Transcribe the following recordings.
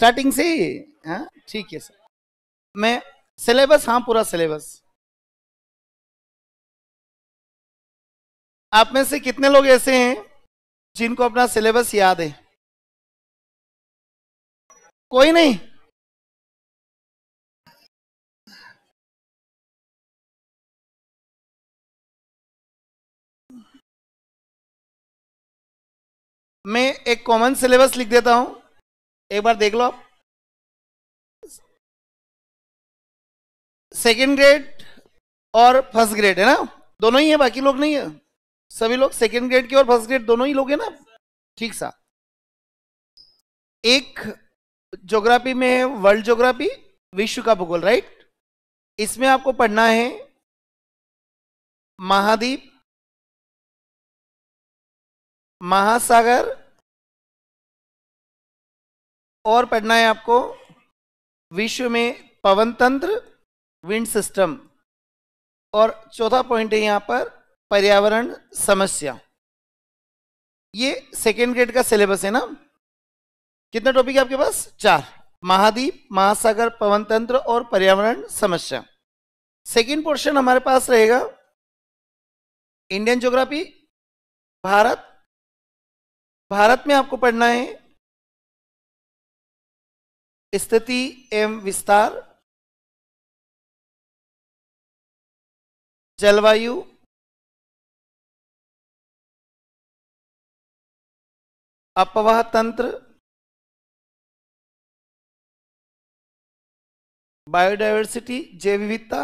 Starting से हाँ ठीक है सर मैं सिलेबस हाँ पूरा सिलेबस आप में से कितने लोग ऐसे हैं जिनको अपना सिलेबस याद है कोई नहीं मैं एक कॉमन सिलेबस लिख देता हूं एक बार देख लो आप सेकेंड ग्रेड और फर्स्ट ग्रेड है ना दोनों ही है बाकी लोग नहीं है सभी लोग सेकेंड ग्रेड के और फर्स्ट ग्रेड दोनों ही लोग हैं ना ठीक सा एक ज्योग्राफी में है वर्ल्ड ज्योग्राफी विश्व का भूगोल राइट इसमें आपको पढ़ना है महाद्वीप महासागर और पढ़ना है आपको विश्व में पवन तंत्र विंड सिस्टम और चौथा पॉइंट है यहाँ पर पर्यावरण समस्या ये सेकेंड ग्रेड का सिलेबस है ना कितना टॉपिक है आपके पास चार महाद्वीप महासागर पवन तंत्र और पर्यावरण समस्या सेकेंड पोर्शन हमारे पास रहेगा इंडियन ज्योग्राफी भारत भारत में आपको पढ़ना है स्थिति एवं विस्तार जलवायु अपवाह तंत्र बायोडाइवर्सिटी जैव विविधता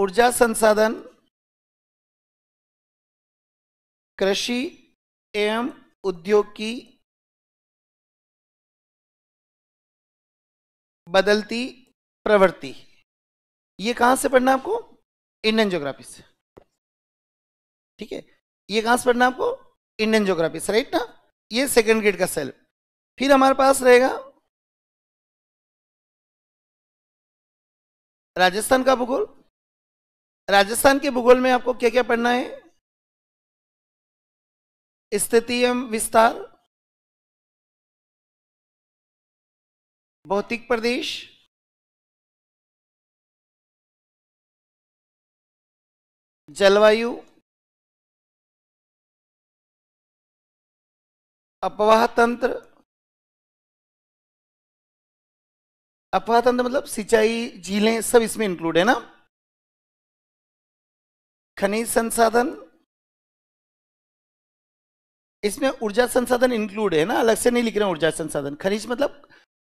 ऊर्जा संसाधन कृषि एवं उद्योग की बदलती प्रवृत्ति ये कहां से पढ़ना आपको इंडियन ज्योग्राफी से ठीक है ये कहां से पढ़ना आपको इंडियन ज्योग्राफी से राइट ना ये सेकेंड ग्रेड का सेल फिर हमारे पास रहेगा राजस्थान का भूगोल राजस्थान के भूगोल में आपको क्या क्या पढ़ना है स्थिति विस्तार भौतिक प्रदेश जलवायु अपवाह तंत्र अपवाह तंत्र मतलब सिंचाई झीलें सब इसमें इंक्लूड है ना खनिज संसाधन इसमें ऊर्जा संसाधन इंक्लूड है ना अलग से नहीं लिख रहे हैं ऊर्जा संसाधन खनिज मतलब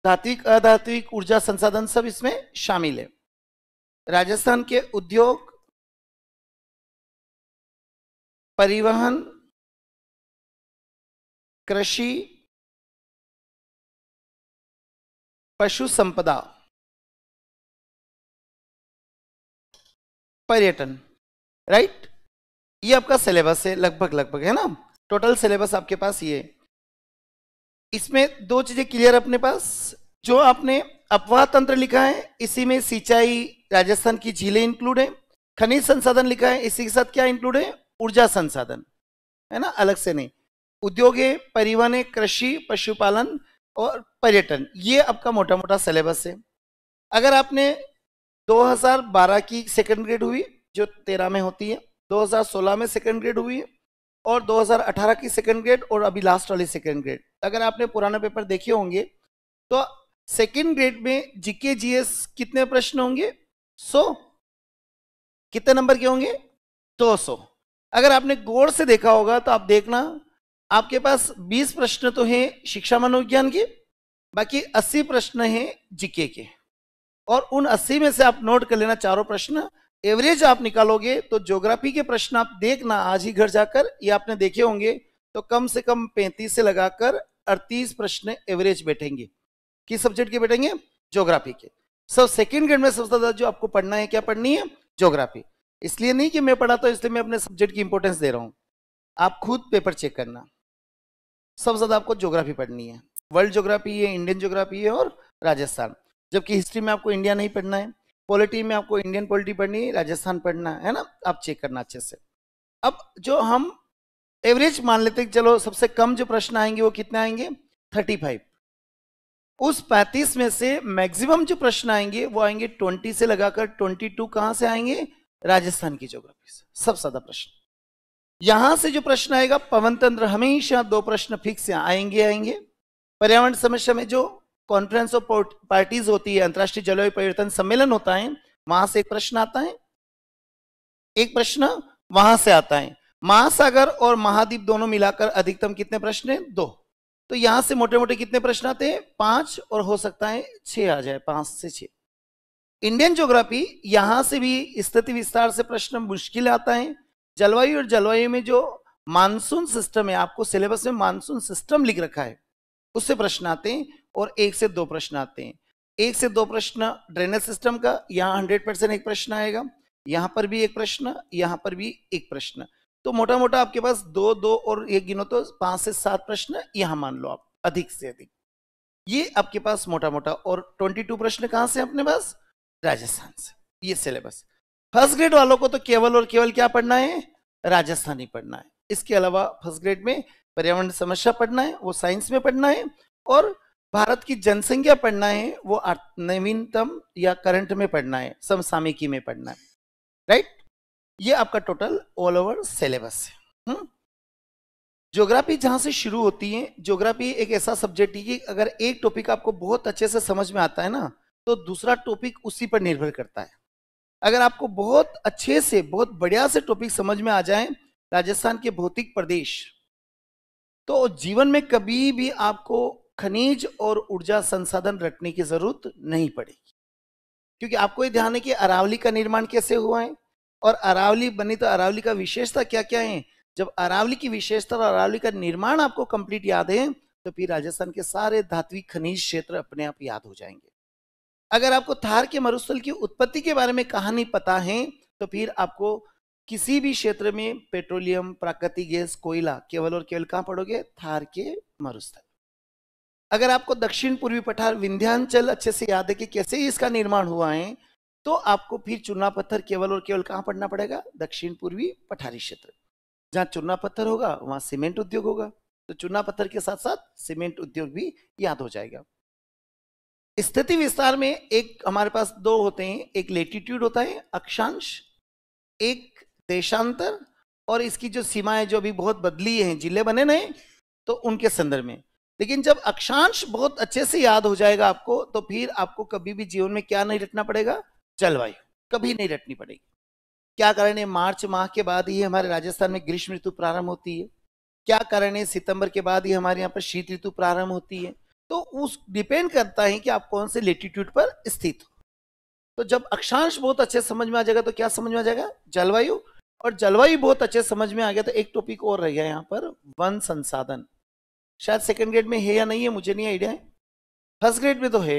धात्विक अधात्विक ऊर्जा संसाधन सब इसमें शामिल है राजस्थान के उद्योग परिवहन कृषि पशु संपदा पर्यटन राइट ये आपका सिलेबस है लगभग लगभग है ना टोटल सिलेबस आपके पास ये इसमें दो चीजें क्लियर अपने पास जो आपने अपवाह तंत्र लिखा है इसी में सिंचाई राजस्थान की झीलें इंक्लूड है खनिज संसाधन लिखा है इसी के साथ क्या इंक्लूड है ऊर्जा संसाधन है ना अलग से नहीं उद्योग परिवहन कृषि पशुपालन और पर्यटन ये आपका मोटा मोटा सिलेबस है अगर आपने 2012 की सेकेंड ग्रेड हुई जो तेरह में होती है 2016 में सेकेंड ग्रेड हुई है और 2018 की सेकेंड ग्रेड और अभी लास्ट वाली सेकेंड ग्रेड अगर आपने पुराना पेपर देखे होंगे तो सेकेंड ग्रेड में जीके जीएस कितने प्रश्न होंगे सो कितने नंबर के होंगे 200 अगर आपने गौर से देखा होगा तो आप देखना आपके पास 20 प्रश्न तो हैं शिक्षा मनोविज्ञान के बाकी 80 प्रश्न हैं जीके के और उन अस्सी में से आप नोट कर लेना चारों प्रश्न एवरेज आप निकालोगे तो ज्योग्राफी के प्रश्न आप देखना आज ही घर जाकर ये आपने देखे होंगे तो कम से कम 35 से लगाकर 38 प्रश्न एवरेज बैठेंगे किस सब्जेक्ट के बैठेंगे ज्योग्राफी के सब सेकेंड ग्रेड में सबसे ज्यादा जो आपको पढ़ना है क्या पढ़नी है ज्योग्राफी इसलिए नहीं कि मैं पढ़ाता तो इसलिए मैं अपने सब्जेक्ट की इंपॉर्टेंस दे रहा हूँ आप खुद पेपर चेक करना सबसे ज्यादा आपको ज्योग्राफी पढ़नी है वर्ल्ड ज्योग्राफी है इंडियन ज्योग्राफी है और राजस्थान जबकि हिस्ट्री में आपको इंडिया नहीं पढ़ना है पॉलिटी में आपको इंडियन पॉलिटी पढ़नी है राजस्थान पढ़ना है ना आप चेक करना अच्छे से अब जो हम एवरेज मान लेते चलो सबसे कम जो प्रश्न आएंगे वो कितने आएंगे थर्टी फाइव उस पैंतीस में से मैक्सिमम जो प्रश्न आएंगे वो आएंगे ट्वेंटी से लगाकर ट्वेंटी टू कहां से आएंगे राजस्थान की ज्योग्राफी से सबसे ज्यादा प्रश्न यहां से जो प्रश्न आएगा पवन तंत्र हमेशा दो प्रश्न फिक्स आएंगे आएंगे पर्यावरण समस्या में जो कॉन्फ्रेंस ऑफ पार्टीज होती है अंतर्राष्ट्रीय जलवायु परिवर्तन सम्मेलन होता है वहां से एक प्रश्न आता है एक प्रश्न वहां से आता है महासागर और महाद्वीप दोनों मिलाकर अधिकतम कितने प्रश्न है दो तो यहां से मोटे मोटे कितने प्रश्न आते हैं पांच और हो सकता है छह आ जाए पांच से छ इंडियन ज्योग्राफी यहां से भी स्थिति विस्तार से प्रश्न मुश्किल आता है जलवायु और जलवायु में जो मानसून सिस्टम है आपको सिलेबस में मानसून सिस्टम लिख रखा है उससे प्रश्न आते हैं और एक से दो प्रश्न आते हैं एक से दो प्रश्न ड्रेनेज सिस्टम का यहाँ हंड्रेड परसेंट एक प्रश्न आएगा यहाँ पर भी एक प्रश्न यहाँ पर भी एक प्रश्न तो मोटा मोटा आपके पास दो दो और एक गिनो तो पांच से सात प्रश्न यहाँ मान लो आप अधिक से अधिक ये आपके पास मोटा मोटा और ट्वेंटी टू प्रश्न कहाँ से अपने पास राजस्थान से ये सिलेबस फर्स्ट ग्रेड वालों को तो केवल और केवल क्या पढ़ना है राजस्थानी पढ़ना है इसके अलावा फर्स्ट ग्रेड में पर्यावरण समस्या पढ़ना है वो साइंस में पढ़ना है और भारत की जनसंख्या पढ़ना है वो नवीनतम या करंट में पढ़ना है समसामयिकी में पढ़ना है राइट ये आपका टोटल ऑल ओवर सिलेबस है ज्योग्राफी हम्म? जहां से शुरू होती है ज्योग्राफी एक ऐसा सब्जेक्ट है कि अगर एक टॉपिक आपको बहुत अच्छे से समझ में आता है ना तो दूसरा टॉपिक उसी पर निर्भर करता है अगर आपको बहुत अच्छे से बहुत बढ़िया से टॉपिक समझ में आ जाए राजस्थान के भौतिक प्रदेश तो जीवन में कभी भी आपको खनिज और ऊर्जा संसाधन रटने की जरूरत नहीं पड़ेगी क्योंकि आपको ये ध्यान है कि अरावली का निर्माण कैसे हुआ है और अरावली बनी तो अरावली का विशेषता क्या क्या है जब अरावली की विशेषता और अरावली का निर्माण आपको कंप्लीट याद है तो फिर राजस्थान के सारे धात्विक खनिज क्षेत्र अपने आप याद हो जाएंगे अगर आपको थार के मरुस्थल की उत्पत्ति के बारे में कहानी पता है तो फिर आपको किसी भी क्षेत्र में पेट्रोलियम प्राकृतिक गैस कोयला केवल और केवल कहां पढ़ोगे थार के मरुस्थल अगर आपको दक्षिण पूर्वी पठार विंध्यांचल अच्छे से याद है कि कैसे इसका निर्माण हुआ है तो आपको फिर चूना पत्थर केवल और केवल कहाँ पढ़ना पड़ेगा दक्षिण पूर्वी पठारी क्षेत्र जहाँ चूना पत्थर होगा वहाँ सीमेंट उद्योग होगा तो चूना पत्थर के साथ साथ सीमेंट उद्योग भी याद हो जाएगा स्थिति विस्तार में एक हमारे पास दो होते हैं एक लेटिट्यूड होता है अक्षांश एक देशांतर और इसकी जो सीमाएं जो अभी बहुत बदली हैं जिले बने नए तो उनके संदर्भ में लेकिन जब अक्षांश बहुत अच्छे से याद हो जाएगा आपको तो फिर आपको कभी भी जीवन में क्या नहीं रटना पड़ेगा जलवायु कभी नहीं रटनी पड़ेगी क्या कारण है मार्च माह के बाद ही हमारे राजस्थान में ग्रीष्म ऋतु प्रारंभ होती है क्या कारण है सितंबर के बाद ही हमारे यहाँ पर शीत ऋतु प्रारंभ होती है तो उस डिपेंड करता है कि आप कौन से लेटीट्यूड पर स्थित हो तो जब अक्षांश बहुत अच्छे समझ में आ जाएगा तो क्या समझ में आ जाएगा जलवायु और जलवायु बहुत अच्छे समझ में आ गया तो एक टॉपिक और रह गया यहाँ पर वन संसाधन शायद सेकेंड ग्रेड में है या नहीं है मुझे नहीं आइडिया है फर्स्ट ग्रेड में तो है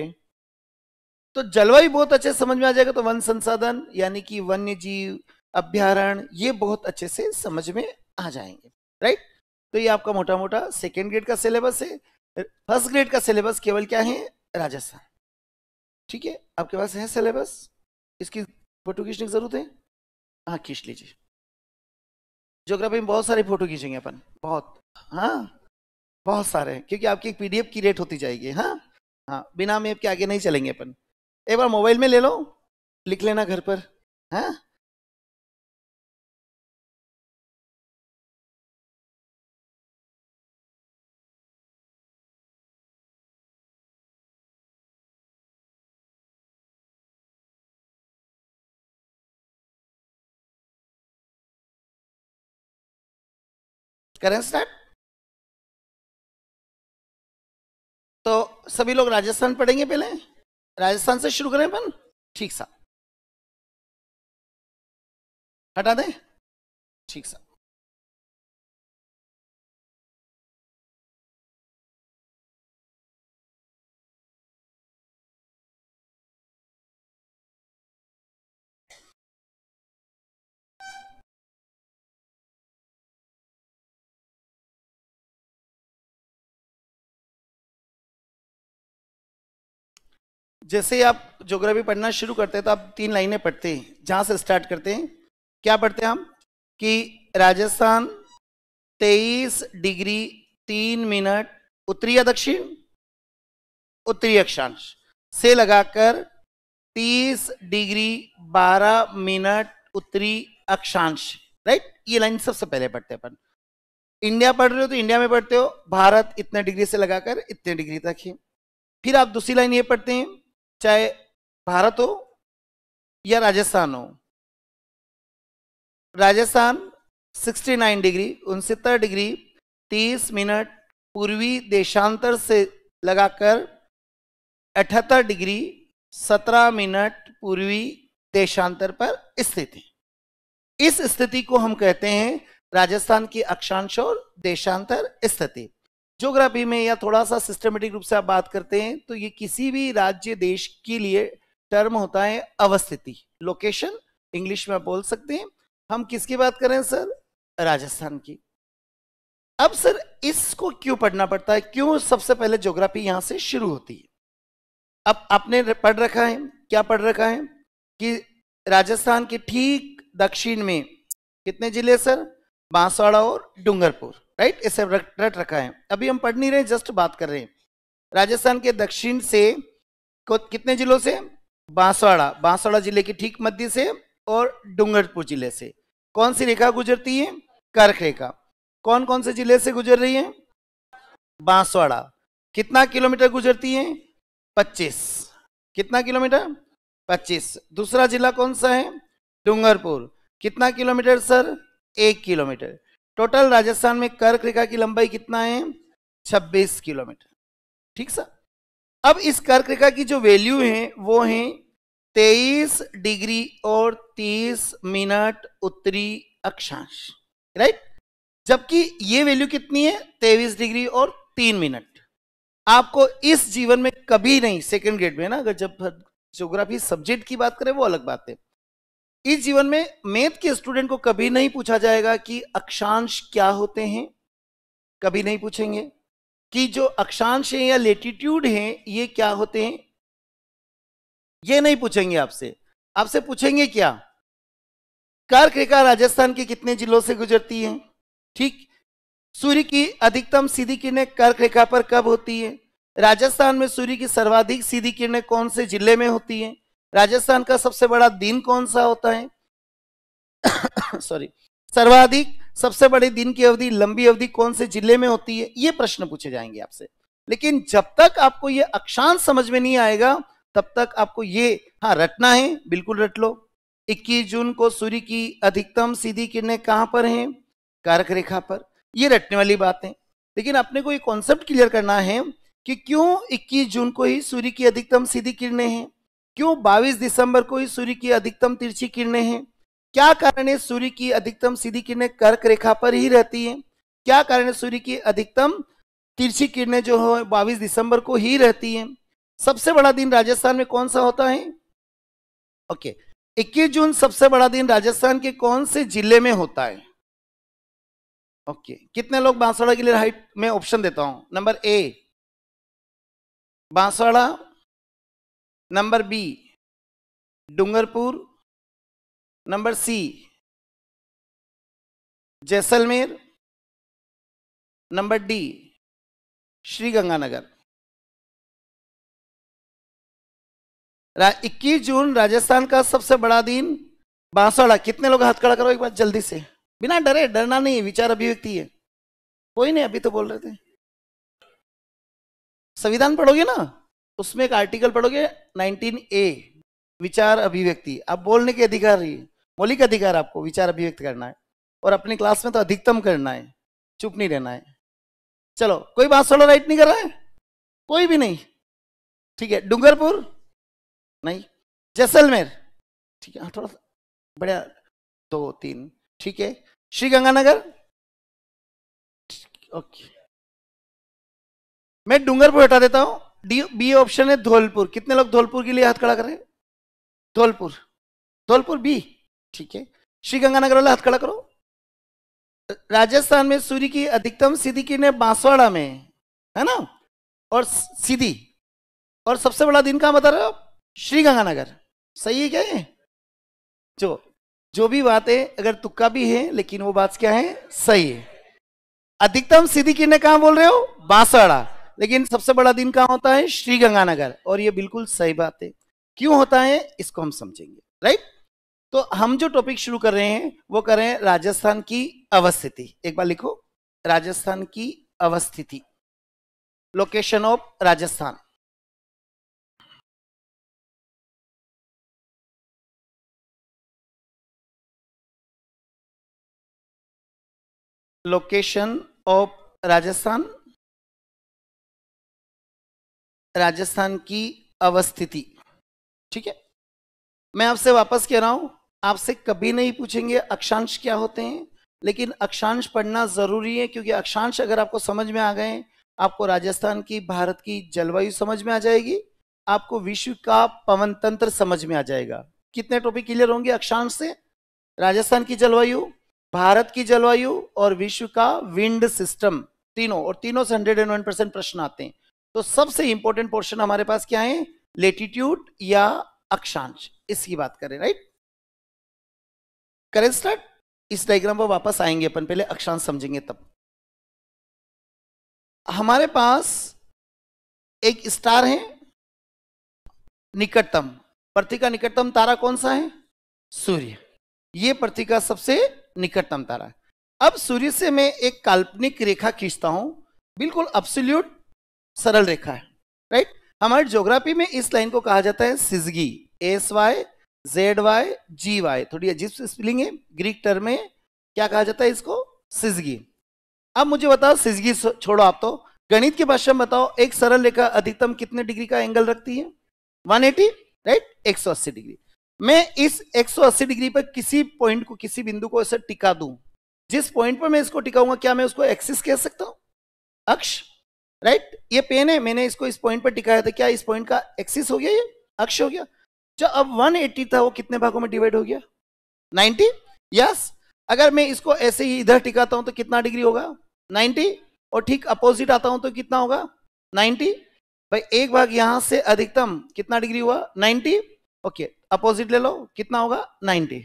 तो जलवायु बहुत अच्छे समझ में आ जाएगा तो वन संसाधन यानी कि वन्य जीव अभ्यारण ये बहुत अच्छे से समझ में आ जाएंगे राइट तो ये आपका मोटा मोटा सेकेंड ग्रेड का सिलेबस है फर्स्ट ग्रेड का सिलेबस केवल क्या है राजस्थान ठीक है आपके पास है सिलेबस इसकी फोटो खींचने की जरूरत है हाँ खींच लीजिए ज्योग्राफी में बहुत सारे फोटो खींचेंगे अपन बहुत हाँ बहुत सारे हैं क्योंकि आपकी एक पीडीएफ की रेट होती जाएगी हाँ हाँ बिना मैप के आगे नहीं चलेंगे अपन एक बार मोबाइल में ले लो लिख लेना घर पर हाँ करें स्टार्ट तो सभी लोग राजस्थान पढ़ेंगे पहले राजस्थान से शुरू करें अपन ठीक सा हटा दें ठीक सा जैसे आप ज्योग्राफी पढ़ना शुरू करते हैं तो आप तीन लाइनें पढ़ते हैं जहाँ से स्टार्ट करते हैं क्या पढ़ते हैं हम कि राजस्थान तेईस डिग्री तीन मिनट उत्तरी या दक्षिण उत्तरी अक्षांश से लगाकर तीस डिग्री बारह मिनट उत्तरी अक्षांश राइट ये लाइन सबसे पहले पढ़ते हैं अपन इंडिया पढ़ रहे हो तो इंडिया में पढ़ते हो भारत इतने डिग्री से लगाकर इतने डिग्री तक है फिर आप दूसरी लाइन ये पढ़ते हैं चाहे भारत हो या राजस्थान हो राजस्थान 69 डिग्री उनसत्तर डिग्री 30 मिनट पूर्वी देशांतर से लगाकर 78 डिग्री 17 मिनट पूर्वी देशांतर पर स्थित है इस स्थिति को हम कहते हैं राजस्थान की अक्षांश और देशांतर स्थिति ज्योग्राफी में या थोड़ा सा सिस्टमेटिक रूप से आप बात करते हैं तो ये किसी भी राज्य देश के लिए टर्म होता है अवस्थिति लोकेशन इंग्लिश में आप बोल सकते हैं हम किसकी बात करें सर राजस्थान की अब सर इसको क्यों पढ़ना पड़ता है क्यों सबसे पहले ज्योग्राफी यहां से शुरू होती है अब आपने पढ़ रखा है क्या पढ़ रखा है कि राजस्थान के ठीक दक्षिण में कितने जिले सर बांसवाड़ा और डूंगरपुर राइट इसे रट, रट रखा है अभी हम पढ़ नहीं रहे जस्ट बात कर रहे हैं राजस्थान के दक्षिण से कितने जिलों से बांसवाड़ा बांसवाड़ा जिले के ठीक मध्य से और डूंगरपुर जिले से कौन सी रेखा गुजरती है कर्क रेखा कौन कौन से जिले से गुजर रही है बांसवाड़ा कितना किलोमीटर गुजरती है 25 कितना किलोमीटर 25 दूसरा जिला कौन सा है डूंगरपुर कितना किलोमीटर सर एक किलोमीटर टोटल राजस्थान में कर्क रेखा की लंबाई कितना है 26 किलोमीटर ठीक सर अब इस कर्क रेखा की जो वैल्यू है वो है 23 डिग्री और 30 मिनट उत्तरी अक्षांश राइट जबकि ये वैल्यू कितनी है 23 डिग्री और 3 मिनट आपको इस जीवन में कभी नहीं सेकेंड ग्रेड में ना अगर जब ज्योग्राफी सब्जेक्ट की बात करें वो अलग बात है इस जीवन में मैथ के स्टूडेंट को कभी नहीं पूछा जाएगा कि अक्षांश क्या होते हैं कभी नहीं पूछेंगे कि जो अक्षांश है या लेटिट्यूड है ये क्या होते हैं ये नहीं पूछेंगे आपसे आपसे पूछेंगे क्या कर्क रेखा राजस्थान के कितने जिलों से गुजरती है ठीक सूर्य की अधिकतम सीधी किरणें कर्क रेखा पर कब होती है राजस्थान में सूर्य की सर्वाधिक सीधी किरणें कौन से जिले में होती है राजस्थान का सबसे बड़ा दिन कौन सा होता है सॉरी सर्वाधिक सबसे बड़े दिन की अवधि लंबी अवधि कौन से जिले में होती है ये प्रश्न पूछे जाएंगे आपसे लेकिन जब तक आपको ये अक्षांश समझ में नहीं आएगा तब तक आपको ये हाँ रटना है बिल्कुल रट लो 21 जून को सूर्य की अधिकतम सीधी किरणें कहां पर हैं कारक रेखा पर ये रटने वाली बात है लेकिन अपने को ये कॉन्सेप्ट क्लियर करना है कि क्यों 21 जून को ही सूर्य की अधिकतम सीधी किरणें हैं क्यों 22 दिसंबर को ही सूर्य की अधिकतम तिरछी किरणें हैं क्या कारण है सूर्य की अधिकतम सीधी किरणें कर्क रेखा पर ही रहती हैं क्या कारण है सूर्य की अधिकतम तिरछी किरणें जो है बाईस दिसंबर को ही रहती हैं सबसे बड़ा दिन राजस्थान में कौन सा होता है ओके इक्कीस जून सबसे बड़ा दिन राजस्थान के कौन से जिले में होता है ओके कितने लोग बांसवाड़ा के लिए हाइट में ऑप्शन देता हूं number A Banswara number B Dungarpur number C Jaisalmer number D Sriganganagar रा इक्कीस जून राजस्थान का सबसे बड़ा दिन बांसवाड़ा कितने लोग हाथ खड़ा करो एक बार जल्दी से बिना डरे डरना नहीं विचार अभिव्यक्ति है कोई नहीं अभी तो बोल रहे थे संविधान पढ़ोगे ना उसमें एक आर्टिकल पढ़ोगे 19 ए विचार अभिव्यक्ति आप बोलने के अधिकार ही मौलिक अधिकार आपको विचार अभिव्यक्त करना है और अपनी क्लास में तो अधिकतम करना है चुप नहीं रहना है चलो कोई बात सोलो राइट नहीं कर रहा है कोई भी नहीं ठीक है डूंगरपुर नहीं जैसलमेर ठीक है हाँ, थोड़ा बढ़िया दो तीन ठीक है श्री गंगानगर ओके मैं डूंगरपुर हटा देता हूं डी बी ऑप्शन है धौलपुर कितने लोग धौलपुर के लिए हाथ खड़ा कर रहे धौलपुर धौलपुर बी ठीक है श्री गंगानगर वाला हाथ खड़ा करो राजस्थान में सूर्य की अधिकतम सीधी किरण बांसवाड़ा में है ना और सीधी और सबसे बड़ा दिन कहां बता रहे हो आप श्री गंगानगर सही है क्या है जो जो भी बात है अगर तुक्का भी है लेकिन वो बात क्या है सही है अधिकतम सीधी किरण कहाँ बोल रहे हो बांसवाड़ा लेकिन सबसे बड़ा दिन कहाँ होता है श्री गंगानगर और ये बिल्कुल सही बात है क्यों होता है इसको हम समझेंगे राइट तो हम जो टॉपिक शुरू कर रहे हैं वो कर रहे हैं राजस्थान की अवस्थिति एक बार लिखो राजस्थान की अवस्थिति location of Rajasthan location of Rajasthan Rajasthan की अवस्थिति ठीक है मैं आपसे वापस कह रहा हूं आपसे कभी नहीं पूछेंगे अक्षांश क्या होते हैं लेकिन अक्षांश पढ़ना जरूरी है क्योंकि अक्षांश अगर आपको समझ में आ गए आपको राजस्थान की भारत की जलवायु समझ में आ जाएगी आपको विश्व का पवन तंत्र समझ में आ जाएगा कितने टॉपिक क्लियर होंगे अक्षांश से राजस्थान की जलवायु भारत की जलवायु और विश्व का विंड सिस्टम तीनों और तीनों से हंड्रेड एंड वन परसेंट प्रश्न आते हैं तो सबसे इंपॉर्टेंट पोर्शन हमारे पास क्या है लेटिट्यूड या अक्षांश इसकी बात करें राइट करें स्टार्ट इस डायग्राम पर वापस आएंगे अपन पहले अक्षांश समझेंगे तब हमारे पास एक स्टार है निकटतम पृथ्वी का निकटतम तारा कौन सा है सूर्य ये पृथ्वी का सबसे निकटतम तारा है अब सूर्य से मैं एक काल्पनिक रेखा खींचता हूं बिल्कुल अब्सोल्यूट सरल रेखा है राइट हमारे ज्योग्राफी में इस लाइन को कहा जाता है syzygy S Y Z Y G Y थोड़ी अजीब से स्पेलिंग है ग्रीक टर्म में क्या कहा जाता है इसको सिजगी अब मुझे बताओ सिजगी छोड़ो आप तो गणित की भाषा में बताओ एक सरल रेखा अधिकतम कितने डिग्री का एंगल रखती है 180 राइट 180 डिग्री मैं इस 180 डिग्री पर किसी पॉइंट को किसी बिंदु को ऐसे टिका दूं जिस पॉइंट पर मैं इसको टिकाऊंगा क्या मैं उसको एक्सिस कह सकता हूं अक्ष राइट ये पेन है मैंने इसको इस पॉइंट पर टिकाया था क्या इस पॉइंट का एक्सिस हो गया ये अक्ष हो गया जो अच्छा, अब 180 था वो कितने भागों में डिवाइड हो गया 90 यस अगर मैं इसको ऐसे ही इधर टिकाता हूं तो कितना डिग्री होगा 90 और ठीक अपोजिट आता हूं तो कितना होगा 90 भाई एक भाग यहां से अधिकतम कितना डिग्री हुआ 90 ओके अपोजिट ले लो कितना होगा 90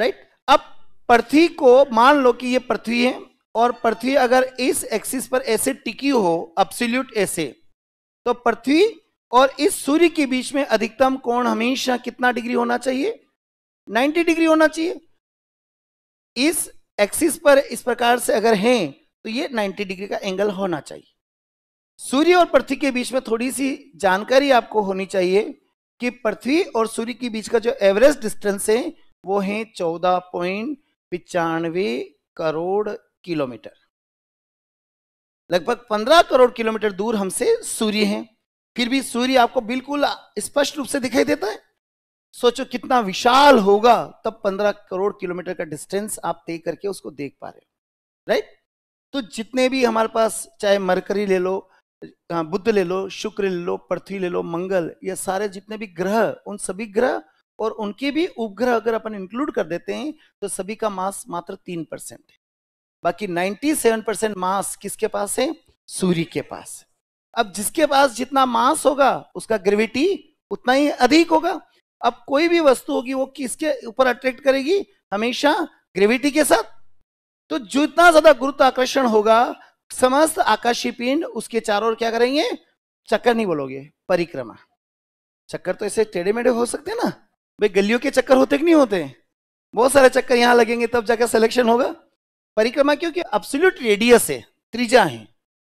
राइट अब पृथ्वी को मान लो कि ये पृथ्वी है और पृथ्वी अगर इस एक्सिस पर ऐसे टिकी हो अब्सोल्यूट ऐसे तो पृथ्वी और इस सूर्य के बीच में अधिकतम कोण हमेशा कितना डिग्री होना चाहिए 90 डिग्री होना चाहिए इस एक्सिस पर इस प्रकार से अगर हैं तो ये 90 डिग्री का एंगल होना चाहिए सूर्य और पृथ्वी के बीच में थोड़ी सी जानकारी आपको होनी चाहिए कि पृथ्वी और सूर्य के बीच का जो एवरेज डिस्टेंस है वो है चौदह पॉइंट करोड़ किलोमीटर लगभग 15 करोड़ किलोमीटर दूर हमसे सूर्य है फिर भी सूर्य आपको बिल्कुल स्पष्ट रूप से दिखाई देता है सोचो कितना विशाल होगा तब 15 करोड़ किलोमीटर का डिस्टेंस आप तय करके उसको देख पा रहे हो राइट तो जितने भी हमारे पास चाहे मरकरी ले लो बुद्ध ले लो शुक्र ले लो पृथ्वी ले लो मंगल ये सारे जितने भी ग्रह उन सभी ग्रह और उनके भी उपग्रह अगर अपन इंक्लूड कर देते हैं तो सभी का मास मात्र तीन परसेंट है बाकी 97 परसेंट मास किसके पास है सूर्य के पास अब जिसके पास जितना मास होगा उसका ग्रेविटी उतना ही अधिक होगा अब कोई भी वस्तु होगी वो किसके ऊपर अट्रैक्ट करेगी हमेशा ग्रेविटी के साथ तो जितना ज्यादा गुरुत्वाकर्षण होगा समस्त आकाशीय पिंड उसके चारों ओर क्या करेंगे चक्कर नहीं बोलोगे परिक्रमा चक्कर तो ऐसे टेढ़े मेढ़े हो सकते हैं ना भाई गलियों के चक्कर होते कि नहीं होते बहुत सारे चक्कर यहां लगेंगे तब जाकर सिलेक्शन होगा परिक्रमा क्योंकि अब्सोल्यूट रेडियस है त्रिज्या है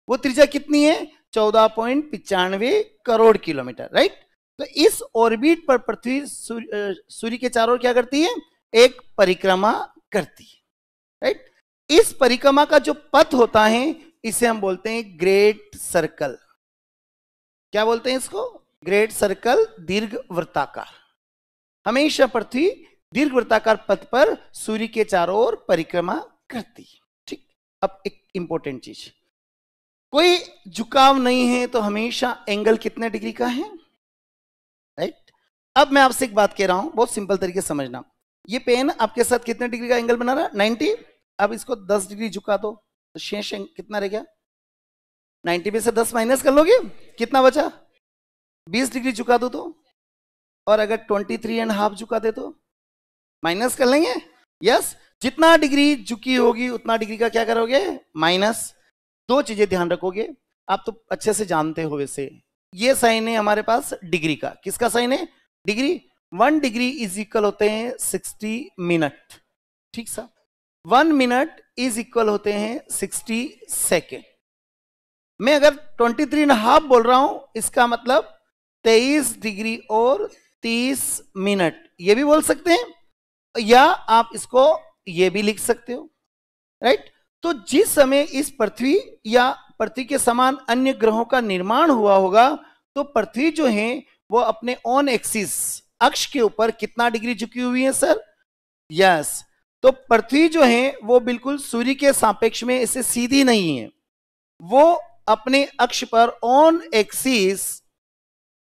वो त्रिज्या कितनी है चौदह पॉइंट पिचानवे करोड़ किलोमीटर राइट तो इस ऑर्बिट पर पृथ्वी सूर्य के चारों क्या करती है एक परिक्रमा करती है राइट इस परिक्रमा का जो पथ होता है इसे हम बोलते हैं ग्रेट सर्कल क्या बोलते हैं इसको ग्रेट सर्कल दीर्घ वृत्ताकार हमेशा पृथ्वी दीर्घ वृत्ताकार पथ पर सूर्य के चारों ओर परिक्रमा करती ठीक अब एक इंपॉर्टेंट चीज कोई झुकाव नहीं है तो हमेशा एंगल कितने डिग्री का है राइट अब मैं आपसे एक बात कह रहा हूं बहुत सिंपल तरीके से समझना ये पेन आपके साथ कितने डिग्री का एंगल बना रहा है नाइनटी अब इसको दस डिग्री झुका दो तो शेष कितना रह गया नाइनटी में से दस माइनस कर लोगे कितना बचा बीस डिग्री झुका दो तो और अगर ट्वेंटी थ्री एंड हाफ झुका दे तो माइनस कर लेंगे यस जितना डिग्री झुकी होगी उतना डिग्री का क्या करोगे माइनस दो चीजें ध्यान रखोगे आप तो अच्छे से जानते हो वैसे ये साइन है हमारे पास डिग्री का किसका साइन है degree one degree is equal होते हैं सिक्सटी मिनट ठीक सा वन मिनट इज इक्वल होते हैं सिक्सटी सेकेंड मैं अगर ट्वेंटी थ्री एंड हाफ बोल रहा हूं इसका मतलब तेईस डिग्री और तीस मिनट ये भी बोल सकते हैं या आप इसको ये भी लिख सकते हो राइट तो जिस समय इस पृथ्वी या पृथ्वी के समान अन्य ग्रहों का निर्माण हुआ होगा तो पृथ्वी जो है वो अपने ऑन एक्सिस अक्ष के ऊपर कितना डिग्री झुकी हुई है सर यस yes. तो पृथ्वी जो है वो बिल्कुल सूर्य के सापेक्ष में इसे सीधी नहीं है वो अपने अक्ष पर ऑन एक्सिस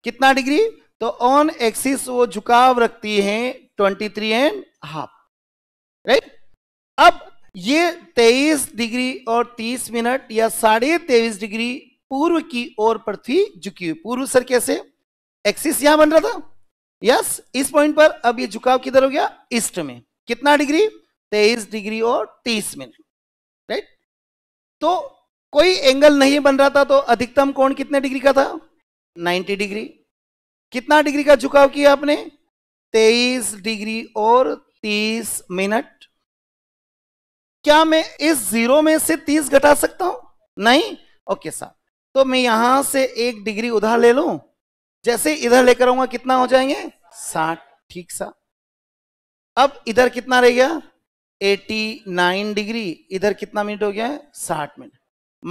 कितना डिग्री तो ऑन एक्सिस वो झुकाव रखती है 23 एंड हाफ राइट अब ये 23 डिग्री और 30 मिनट या साढ़े तेईस डिग्री पूर्व की ओर पृथ्वी झुकी हुई पूर्व सर कैसे एक्सिस यहां बन रहा था यस इस पॉइंट पर अब ये झुकाव किधर हो गया ईस्ट में कितना डिग्री तेईस डिग्री और तीस मिनट राइट तो कोई एंगल नहीं बन रहा था तो अधिकतम कोण कितने डिग्री का था 90 डिग्री कितना डिग्री का झुकाव किया आपने 23 डिग्री और 30 मिनट क्या मैं इस जीरो में से तीस घटा सकता हूं नहीं ओके साहब तो मैं यहां से एक डिग्री उधार ले लू जैसे इधर लेकर आऊंगा कितना हो जाएंगे साठ ठीक सा अब इधर कितना रह गया 89 डिग्री इधर कितना मिनट हो गया है साठ मिनट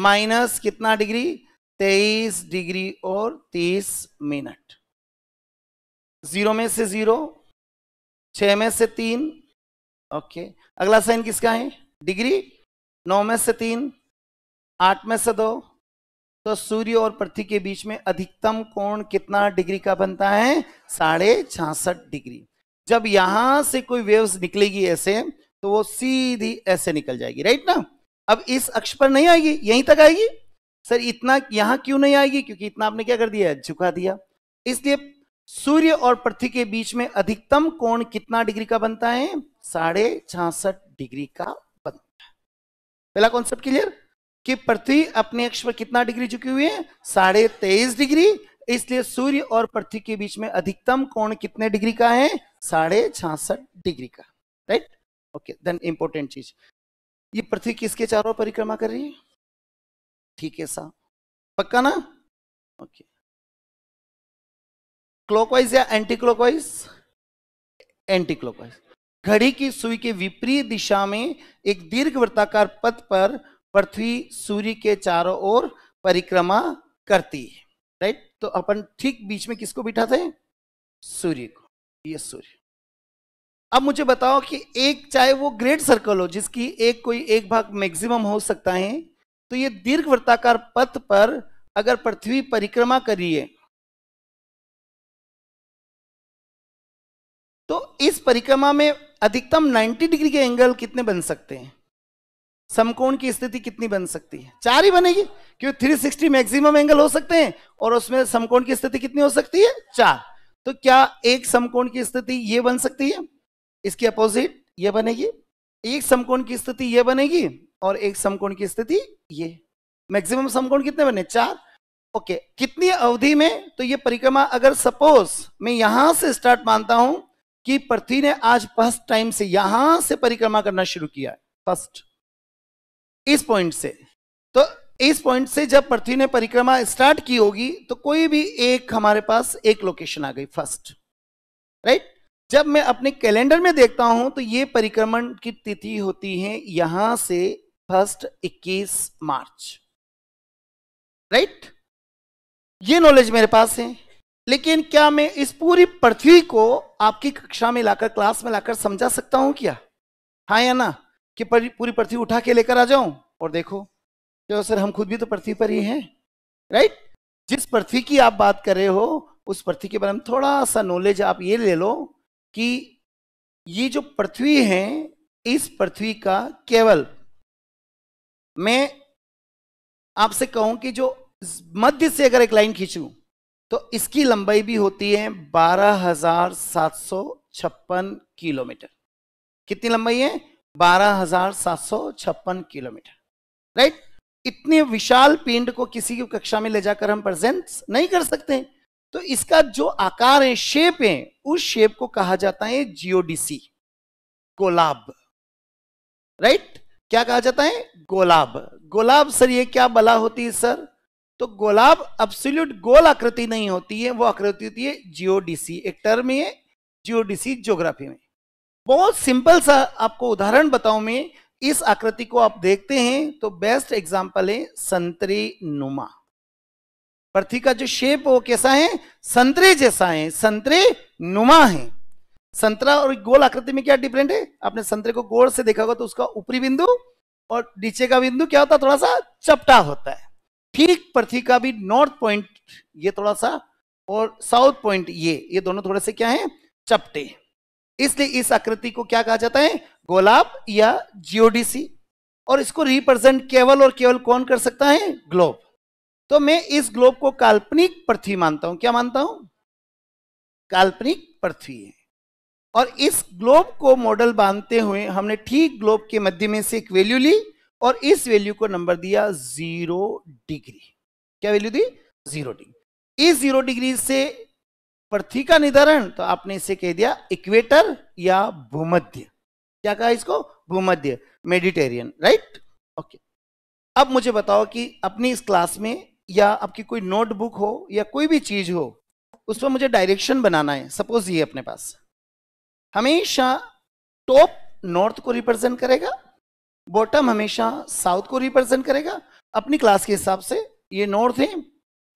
माइनस कितना डिग्री तेईस डिग्री और तीस मिनट जीरो में से जीरो छ में से तीन ओके अगला साइन किसका है डिग्री नौ में से तीन आठ में से दो तो सूर्य और पृथ्वी के बीच में अधिकतम कोण कितना डिग्री का बनता है साढ़े छियासठ डिग्री जब यहां से कोई वेव्स निकलेगी ऐसे तो वो सीधी ऐसे निकल जाएगी राइट ना अब इस अक्ष पर नहीं आएगी यहीं तक आएगी सर इतना यहां क्यों नहीं आएगी क्योंकि इतना आपने क्या कर दिया है झुका दिया इसलिए सूर्य और पृथ्वी के बीच में अधिकतम कोण कितना डिग्री का बनता है साढ़े छियासठ डिग्री का पहला कॉन्सेप्ट क्लियर कि पृथ्वी अपने अक्ष पर कितना डिग्री झुकी हुई है साढ़े तेईस डिग्री इसलिए सूर्य और पृथ्वी के बीच में अधिकतम कोण कितने डिग्री का है साढ़े छियासठ डिग्री का राइट ओके देन इंपॉर्टेंट चीज ये पृथ्वी किसके चारों परिक्रमा कर रही है ठीक है सा पक्का ना ओके क्लॉकवाइज या एंटी क्लॉकवाइज एंटी क्लॉकवाइज घड़ी की सुई के विपरीत दिशा में एक दीर्घ वृत्ताकार पथ पर पृथ्वी सूर्य के चारों ओर परिक्रमा करती है राइट तो अपन ठीक बीच में किसको बिठा थे सूर्य को ये सूर्य अब मुझे बताओ कि एक चाहे वो ग्रेट सर्कल हो जिसकी एक कोई एक भाग मैक्सिमम हो सकता है तो ये दीर्घ वृत्ताकार पथ पर अगर पृथ्वी परिक्रमा करिए तो इस परिक्रमा में अधिकतम 90 डिग्री के एंगल कितने बन सकते हैं समकोण की स्थिति कितनी बन सकती है चार ही बनेगी क्योंकि 360 मैक्सिमम एंगल हो सकते हैं और उसमें समकोण की स्थिति कितनी हो सकती है चार तो क्या एक समकोण की स्थिति यह बन सकती है इसके अपोजिट यह बनेगी एक समकोण की स्थिति यह बनेगी और एक समकोण की स्थिति ये मैक्सिमम समकोण कितने बने चार ओके कितनी अवधि में तो ये परिक्रमा अगर सपोज मैं यहां से स्टार्ट मानता हूं कि पृथ्वी ने आज फर्स्ट टाइम से यहां से परिक्रमा करना शुरू किया है फर्स्ट इस पॉइंट से तो इस पॉइंट से जब पृथ्वी ने परिक्रमा स्टार्ट की होगी तो कोई भी एक हमारे पास एक लोकेशन आ गई फर्स्ट राइट जब मैं अपने कैलेंडर में देखता हूं तो ये परिक्रमण की तिथि होती है यहां से फर्स्ट 21 मार्च राइट ये नॉलेज मेरे पास है लेकिन क्या मैं इस पूरी पृथ्वी को आपकी कक्षा में लाकर क्लास में लाकर समझा सकता हूं क्या हाँ या ना कि पूरी पृथ्वी उठा के लेकर आ जाऊं और देखो तो सर हम खुद भी तो पृथ्वी पर ही हैं राइट जिस पृथ्वी की आप बात कर रहे हो उस पृथ्वी के बारे में थोड़ा सा नॉलेज आप ये ले लो कि ये जो पृथ्वी है इस पृथ्वी का केवल मैं आपसे कहूं कि जो मध्य से अगर एक लाइन खींचूं तो इसकी लंबाई भी होती है बारह हजार सात सौ छप्पन किलोमीटर कितनी लंबाई है बारह हजार सात सौ छप्पन किलोमीटर राइट इतने विशाल पिंड को किसी की कक्षा में ले जाकर हम प्रेजेंट नहीं कर सकते तो इसका जो आकार है शेप है उस शेप को कहा जाता है जियोडीसी गोलाब राइट क्या कहा जाता है गोलाब गोलाब सर ये क्या बला होती है सर तो गोलाब अब्सोल्यूट गोल आकृति नहीं होती है वो आकृति होती है जियोडीसी एक टर्म है जियोडीसी ज्योग्राफी में बहुत सिंपल सा आपको उदाहरण बताऊं मैं इस आकृति को आप देखते हैं तो बेस्ट एग्जाम्पल है संतरे नुमा पृथ्वी का जो शेप वो कैसा है संतरे जैसा है संतरे नुमा है संतरा और गोल आकृति में क्या डिफरेंट है आपने संतरे को गोल से देखा होगा तो उसका ऊपरी बिंदु और नीचे का बिंदु क्या होता है थोड़ा सा चपटा होता है ठीक पृथ्वी का भी नॉर्थ पॉइंट ये थोड़ा सा और साउथ पॉइंट ये ये दोनों थोड़े से क्या है चपटे इसलिए इस आकृति को क्या कहा जाता है गोलाब या जियोडीसी और इसको रिप्रेजेंट केवल और केवल कौन कर सकता है ग्लोब तो मैं इस ग्लोब को काल्पनिक पृथ्वी मानता हूं क्या मानता हूं काल्पनिक पृथ्वी है और इस ग्लोब को मॉडल बांधते हुए हमने ठीक ग्लोब के मध्य में से एक वैल्यू ली और इस वैल्यू को नंबर दिया जीरो डिग्री क्या वैल्यू दी जीरो डिग्री इस जीरो डिग्री से पृथ्वी का निर्धारण तो आपने इसे कह दिया इक्वेटर या भूमध्य क्या कहा इसको भूमध्य मेडिटेरियन राइट ओके अब मुझे बताओ कि अपनी इस क्लास में या आपकी कोई नोटबुक हो या कोई भी चीज हो उस पर मुझे डायरेक्शन बनाना है सपोज ये अपने पास हमेशा टॉप नॉर्थ को रिप्रेजेंट करेगा बॉटम हमेशा साउथ को रिप्रेजेंट करेगा अपनी क्लास के हिसाब से ये नॉर्थ है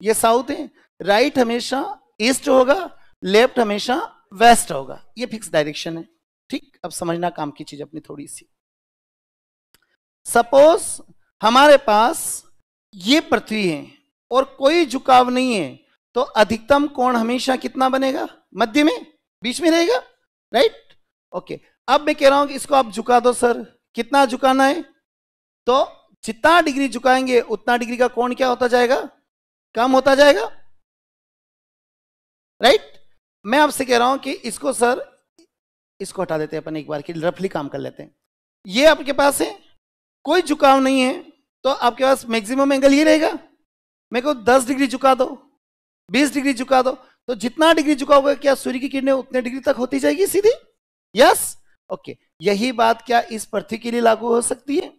ये साउथ है राइट हमेशा ईस्ट होगा लेफ्ट हमेशा वेस्ट होगा ये फिक्स डायरेक्शन है ठीक अब समझना काम की चीज अपनी थोड़ी सी सपोज हमारे पास ये पृथ्वी है और कोई झुकाव नहीं है तो अधिकतम कोण हमेशा कितना बनेगा मध्य में बीच में रहेगा राइट ओके अब मैं कह रहा हूं कि इसको आप झुका दो सर कितना झुकाना है तो जितना डिग्री झुकाएंगे उतना डिग्री का कोण क्या होता जाएगा कम होता जाएगा राइट मैं आपसे कह रहा हूं कि इसको सर इसको हटा देते हैं अपन एक बार कि रफली काम कर लेते हैं ये आपके पास है कोई झुकाव नहीं है तो आपके पास मैक्सिमम एंगल ये रहेगा मेरे को 10 डिग्री झुका दो 20 डिग्री झुका दो तो जितना डिग्री झुका क्या सूर्य की किरणें उतने डिग्री तक होती जाएगी सीधी यस ओके यही बात क्या इस पृथ्वी के लिए लागू हो सकती है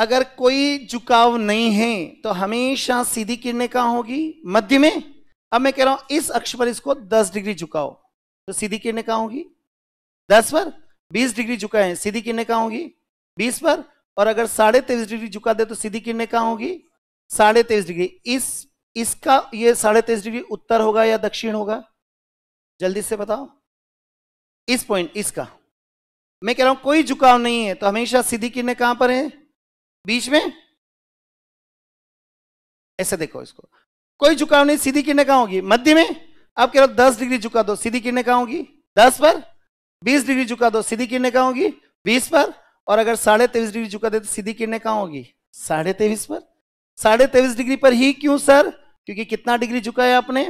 अगर कोई झुकाव नहीं है तो हमेशा सीधी किरणें कहा होगी मध्य में अब मैं कह रहा हूं इस अक्ष पर इसको 10 डिग्री झुकाओ तो सीधी किरणें कहा होगी 10 पर 20 डिग्री झुकाए सीधी किरणें कहां होगी 20 पर और अगर साढ़े तेईस डिग्री झुका दे तो सीधी किरणें कहा होगी साढ़े तेईस डिग्री इस इसका ये साढ़े तेईस डिग्री उत्तर होगा या दक्षिण होगा जल्दी से बताओ इस पॉइंट इसका मैं कह रहा हूं कोई झुकाव नहीं है तो हमेशा सीधी किरणें कहां पर है बीच में ऐसे देखो इसको कोई झुकाव नहीं सीधी किरणें कहां होगी मध्य में आप कह रहे हो दस डिग्री झुका दो सीधी किरणें कहां होगी दस पर बीस डिग्री झुका दो सीधी किरणें कहां होगी बीस पर और अगर साढ़े तेईस डिग्री झुका दे तो सीधी किरणें कहां होगी साढ़े तेईस पर साढ़े तेईस डिग्री पर ही क्यों सर क्योंकि कितना डिग्री झुका है आपने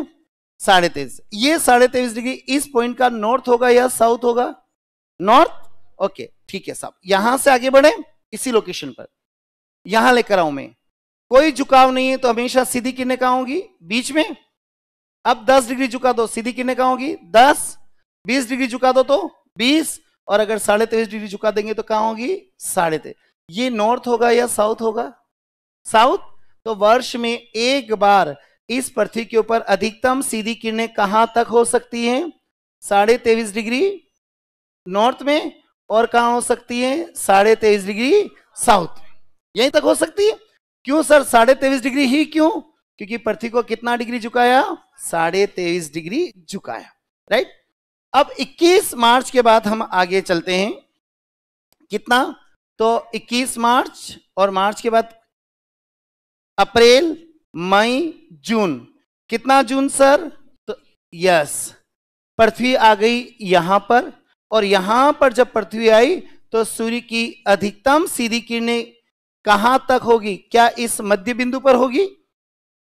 साढ़े तेईस ये साढ़े तेईस डिग्री इस पॉइंट का नॉर्थ होगा या साउथ होगा नॉर्थ ओके ठीक है साहब यहां से आगे बढ़े इसी लोकेशन पर यहां लेकर आऊं मैं कोई झुकाव नहीं है तो हमेशा सीधी किने का होगी बीच में अब 10 डिग्री झुका दो सीधी किन्ने का होगी 10 20 डिग्री झुका दो तो 20 और अगर साढ़े तेईस डिग्री झुका देंगे तो कहा होगी साढ़े तेईस ये नॉर्थ होगा या साउथ होगा साउथ तो वर्ष में एक बार इस पृथ्वी के ऊपर अधिकतम सीधी किरणें कहां तक हो सकती हैं साढ़े तेईस डिग्री नॉर्थ में और कहा हो सकती है साढ़े तेईस डिग्री साउथ में यहीं तक हो सकती है क्यों सर साढ़े तेईस डिग्री ही क्यों क्योंकि पृथ्वी को कितना डिग्री झुकाया साढ़े तेईस डिग्री झुकाया राइट अब 21 मार्च के बाद हम आगे चलते हैं कितना तो 21 मार्च और मार्च के बाद अप्रैल मई जून कितना जून सर तो यस पृथ्वी आ गई यहां पर और यहां पर जब पृथ्वी आई तो सूर्य की अधिकतम सीधी किरणें कहां तक होगी क्या इस मध्य बिंदु पर होगी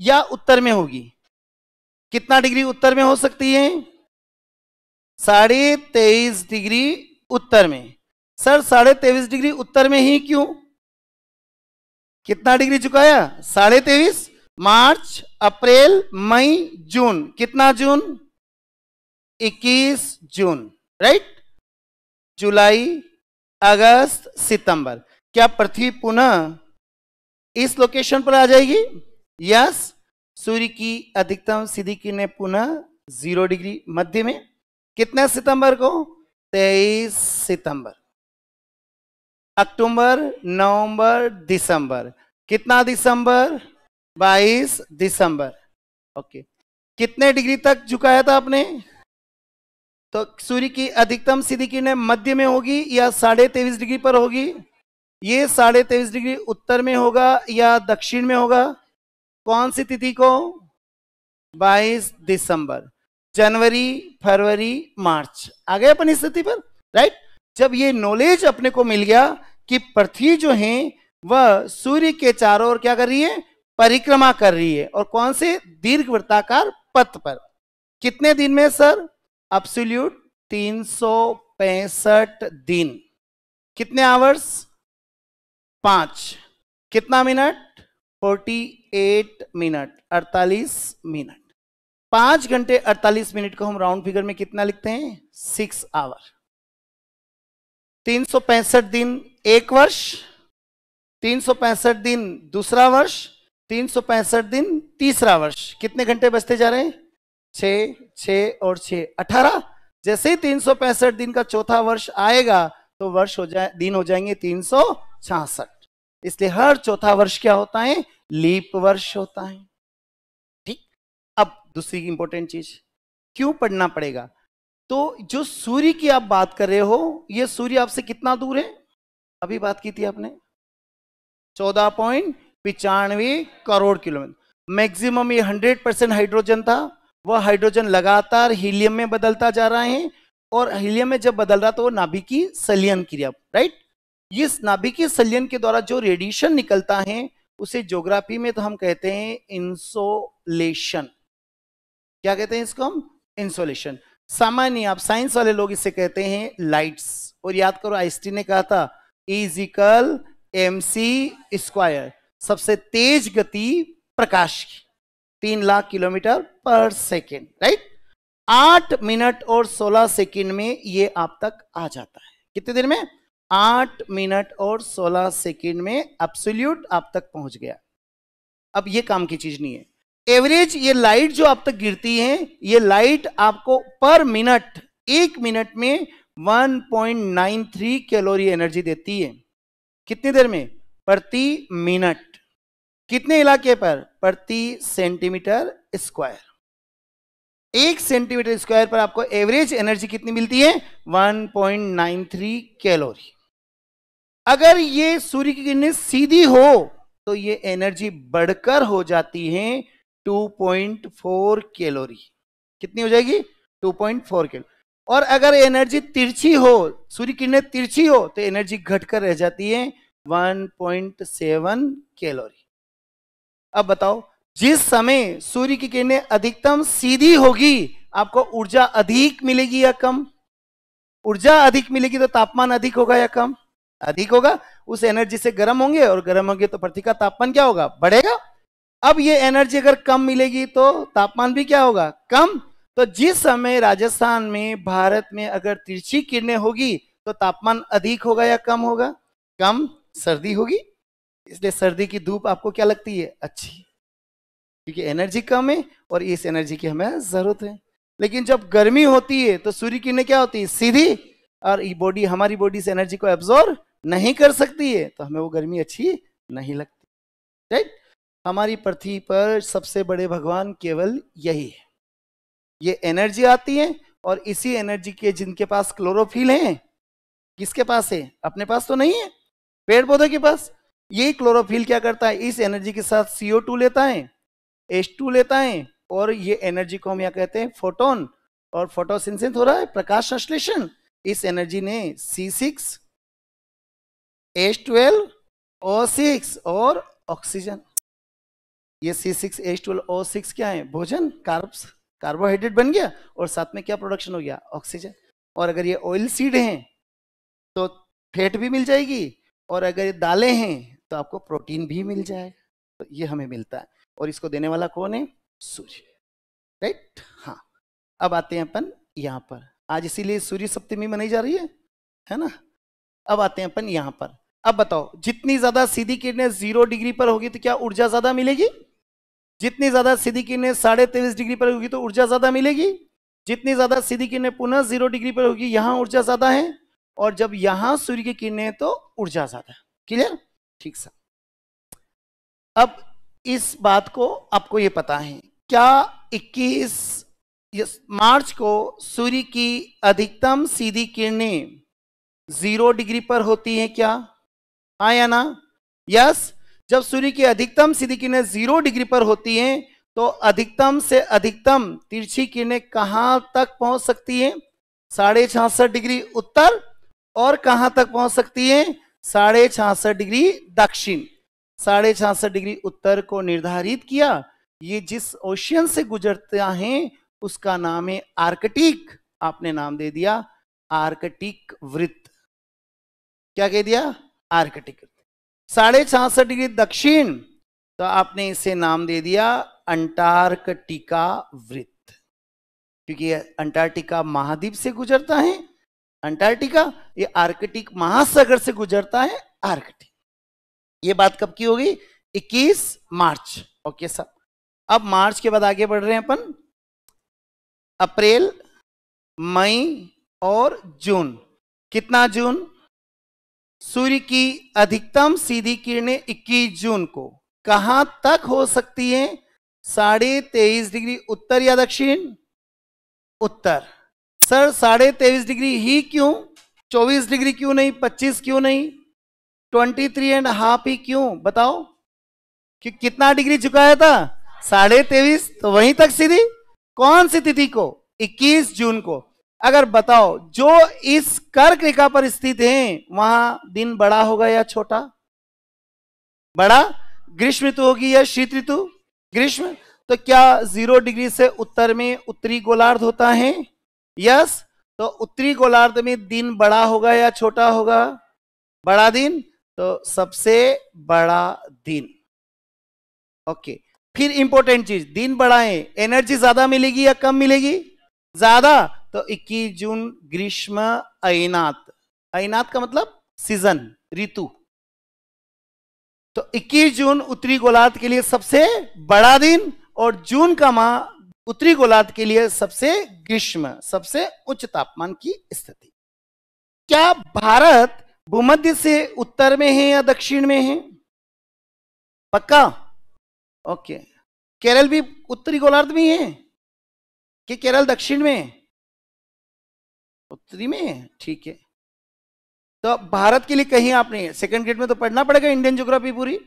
या उत्तर में होगी कितना डिग्री उत्तर में हो सकती है साढ़े तेईस डिग्री उत्तर में सर साढ़े तेईस डिग्री उत्तर में ही क्यों कितना डिग्री झुकाया साढ़े तेईस मार्च अप्रैल मई जून कितना जून 21 जून राइट जुलाई अगस्त सितंबर क्या पृथ्वी पुनः इस लोकेशन पर आ जाएगी यस सूर्य की अधिकतम सीधी किरणें पुनः जीरो डिग्री मध्य में कितने सितंबर को 23 सितंबर अक्टूबर नवंबर दिसंबर कितना दिसंबर बाईस दिसंबर ओके कितने डिग्री तक झुकाया था आपने तो सूर्य की अधिकतम सीधी किरण मध्य में होगी या साढ़े तेईस डिग्री पर होगी ये साढ़े तेईस डिग्री उत्तर में होगा या दक्षिण में होगा कौन सी तिथि को 22 दिसंबर जनवरी फरवरी मार्च आ गए अपन स्थिति पर राइट जब ये नॉलेज अपने को मिल गया कि पृथ्वी जो है वह सूर्य के चारों ओर क्या कर रही है परिक्रमा कर रही है और कौन से दीर्घ वृत्ताकार पथ पर कितने दिन में सर अब्सोल्यूट तीन दिन कितने आवर्स पांच कितना मिनट 48 मिनट 48 मिनट पांच घंटे 48 मिनट को हम राउंड फिगर में कितना लिखते हैं सिक्स आवर तीन दिन एक वर्ष तीन दिन दूसरा वर्ष तीन सौ पैंसठ दिन तीसरा वर्ष कितने घंटे बचते जा रहे हैं छ छ और छ अठारह जैसे ही तीन सौ पैंसठ दिन का चौथा वर्ष आएगा तो वर्ष हो जाए दिन हो जाएंगे तीन सौ छियासठ इसलिए हर चौथा वर्ष क्या होता है लीप वर्ष होता है ठीक अब दूसरी इंपॉर्टेंट चीज क्यों पढ़ना पड़ेगा तो जो सूर्य की आप बात कर रहे हो यह सूर्य आपसे कितना दूर है अभी बात की थी आपने चौदह पॉइंट पिचानवे करोड़ किलोमीटर मैक्सिमम ये 100 परसेंट हाइड्रोजन था वह हाइड्रोजन लगातार हीलियम में बदलता जा रहा है और हीलियम में जब बदल रहा तो वो नाभिकीय सलियन क्रिया राइट इस नाभिकीय सलियन के द्वारा जो रेडिएशन निकलता है उसे ज्योग्राफी में तो हम कहते हैं इंसोलेशन क्या कहते हैं इसको हम इंसोलेशन सामान्य आप साइंस वाले लोग इसे कहते हैं लाइट्स और याद करो आइस्टी ने कहा था इजिकल एम स्क्वायर सबसे तेज गति प्रकाश की तीन लाख किलोमीटर पर सेकेंड राइट आठ मिनट और सोलह सेकेंड में ये आप तक आ जाता है कितने देर में आठ मिनट और सोलह सेकेंड में अब्सोल्यूट आप तक पहुंच गया अब ये काम की चीज नहीं है एवरेज ये लाइट जो आप तक गिरती है ये लाइट आपको पर मिनट एक मिनट में 1.93 कैलोरी एनर्जी देती है कितनी देर में प्रति मिनट कितने इलाके पर प्रति सेंटीमीटर स्क्वायर एक सेंटीमीटर स्क्वायर पर आपको एवरेज एनर्जी कितनी मिलती है 1.93 कैलोरी अगर ये सूर्य की किरणें सीधी हो तो ये एनर्जी बढ़कर हो जाती है 2.4 कैलोरी कितनी हो जाएगी 2.4 कैलोरी और अगर एनर्जी तिरछी हो सूर्य किरणें तिरछी हो तो एनर्जी घटकर रह जाती है 1.7 कैलोरी अब बताओ जिस समय सूर्य की किरणें अधिकतम सीधी होगी आपको ऊर्जा अधिक मिलेगी या कम ऊर्जा अधिक मिलेगी तो तापमान अधिक होगा या कम अधिक होगा उस एनर्जी से गर्म होंगे और गर्म होंगे तो पृथ्वी का तापमान क्या होगा बढ़ेगा अब ये एनर्जी अगर कम मिलेगी तो तापमान भी क्या होगा कम तो जिस समय राजस्थान में भारत में अगर तिरछी किरणें होगी तो तापमान अधिक होगा या कम होगा कम सर्दी होगी इसलिए सर्दी की धूप आपको क्या लगती है अच्छी क्योंकि एनर्जी कम है और इस एनर्जी की हमें जरूरत है लेकिन जब गर्मी होती है तो सूर्य किरणें क्या होती है सीधी और ये बॉडी हमारी बॉडी इस एनर्जी को एब्जॉर्व नहीं कर सकती है तो हमें वो गर्मी अच्छी नहीं लगती राइट हमारी पृथ्वी पर सबसे बड़े भगवान केवल यही है ये एनर्जी आती है और इसी एनर्जी के जिनके पास क्लोरोफिल है किसके पास है अपने पास तो नहीं है पेड़ पौधों के पास ये क्लोरोफिल क्या करता है इस एनर्जी के साथ सीओ टू लेता है एस टू लेता है और ये एनर्जी को हम यहाँ कहते हैं फोटोन और फोटोसिंसेंस हो रहा है प्रकाश संश्लेषण इस एनर्जी ने C six S twelve O six और ऑक्सीजन ये C six H twelve O six क्या है भोजन कार्ब्स कार्बोहाइड्रेट बन गया और साथ में क्या प्रोडक्शन हो गया ऑक्सीजन और अगर ये ऑयल सीड है तो फेट भी मिल जाएगी और अगर ये दालें हैं तो आपको प्रोटीन भी मिल जाएगा तो ये हमें मिलता है और इसको देने वाला कौन है सूर्य राइट हाँ अब आते हैं अपन यहाँ पर आज इसीलिए सूर्य सप्तमी मनाई जा रही है है ना अब आते हैं अपन यहाँ पर अब बताओ जितनी ज्यादा सीधी किरणें जीरो डिग्री पर होगी तो क्या ऊर्जा ज्यादा मिलेगी जितनी ज्यादा सीधी किरणें साढ़े तेईस डिग्री पर होगी तो ऊर्जा ज्यादा मिलेगी जितनी ज्यादा सीधी किरणें पुनः जीरो डिग्री पर होगी यहां ऊर्जा ज्यादा है और जब यहां सूर्य की किरणें तो ऊर्जा ज्यादा क्लियर ठीक सा अब इस बात को आपको ये पता है क्या 21 मार्च को सूर्य की अधिकतम सीधी किरणें जीरो डिग्री पर होती हैं क्या हाँ या ना यस जब सूर्य की अधिकतम सीधी किरणें जीरो डिग्री पर होती हैं तो अधिकतम से अधिकतम तिरछी किरणें कहाँ तक पहुंच सकती हैं साढ़े छियासठ डिग्री उत्तर और कहाँ तक पहुंच सकती हैं साढ़े छियासठ डिग्री दक्षिण साढ़े छियासठ डिग्री उत्तर को निर्धारित किया ये जिस ओशियन से गुजरता है उसका नाम है आर्कटिक आपने नाम दे दिया आर्कटिक वृत्त क्या कह दिया आर्कटिक साढ़े छियासठ डिग्री दक्षिण तो आपने इसे नाम दे दिया अंटार्कटिका वृत्त क्योंकि अंटार्कटिका महाद्वीप से गुजरता है अंटार्कटिका ये आर्कटिक महासागर से गुजरता है आर्कटिक ये बात कब की होगी 21 मार्च ओके सर अब मार्च के बाद आगे बढ़ रहे हैं अपन अप्रैल मई और जून कितना जून सूर्य की अधिकतम सीधी किरणें 21 जून को कहां तक हो सकती हैं साढ़े तेईस डिग्री उत्तर या दक्षिण उत्तर सर साढ़े तेईस डिग्री ही क्यों चौबीस डिग्री क्यों नहीं पच्चीस क्यों नहीं ट्वेंटी थ्री एंड हाफ ही क्यों बताओ कि कितना डिग्री झुकाया था साढ़े तेईस तो वहीं तक सीधी कौन सी तिथि को 21 जून को अगर बताओ जो इस कर्क रेखा पर स्थित हैं वहां दिन बड़ा होगा या छोटा बड़ा ग्रीष्म ऋतु होगी या शीत ऋतु ग्रीष्म तो क्या जीरो डिग्री से उत्तर में उत्तरी गोलार्ध होता है यस तो उत्तरी गोलार्ध में दिन बड़ा होगा या छोटा होगा बड़ा दिन तो सबसे बड़ा दिन ओके फिर इंपॉर्टेंट चीज दिन बढ़ाए एनर्जी ज्यादा मिलेगी या कम मिलेगी ज्यादा तो 21 जून ग्रीष्म अनाथ अनाथ का मतलब सीजन ऋतु तो 21 जून उत्तरी गोलार्ध के लिए सबसे बड़ा दिन और जून का माह उत्तरी गोलार्ध के लिए सबसे ग्रीष्म सबसे उच्च तापमान की स्थिति क्या भारत भूमध्य से उत्तर में है या दक्षिण में है पक्का ओके केरल भी उत्तरी गोलार्ध में है कि केरल दक्षिण में है उत्तरी में ठीक है तो भारत के लिए कहीं आपने सेकंड ग्रेड में तो पढ़ना पड़ेगा इंडियन ज्योग्राफी पूरी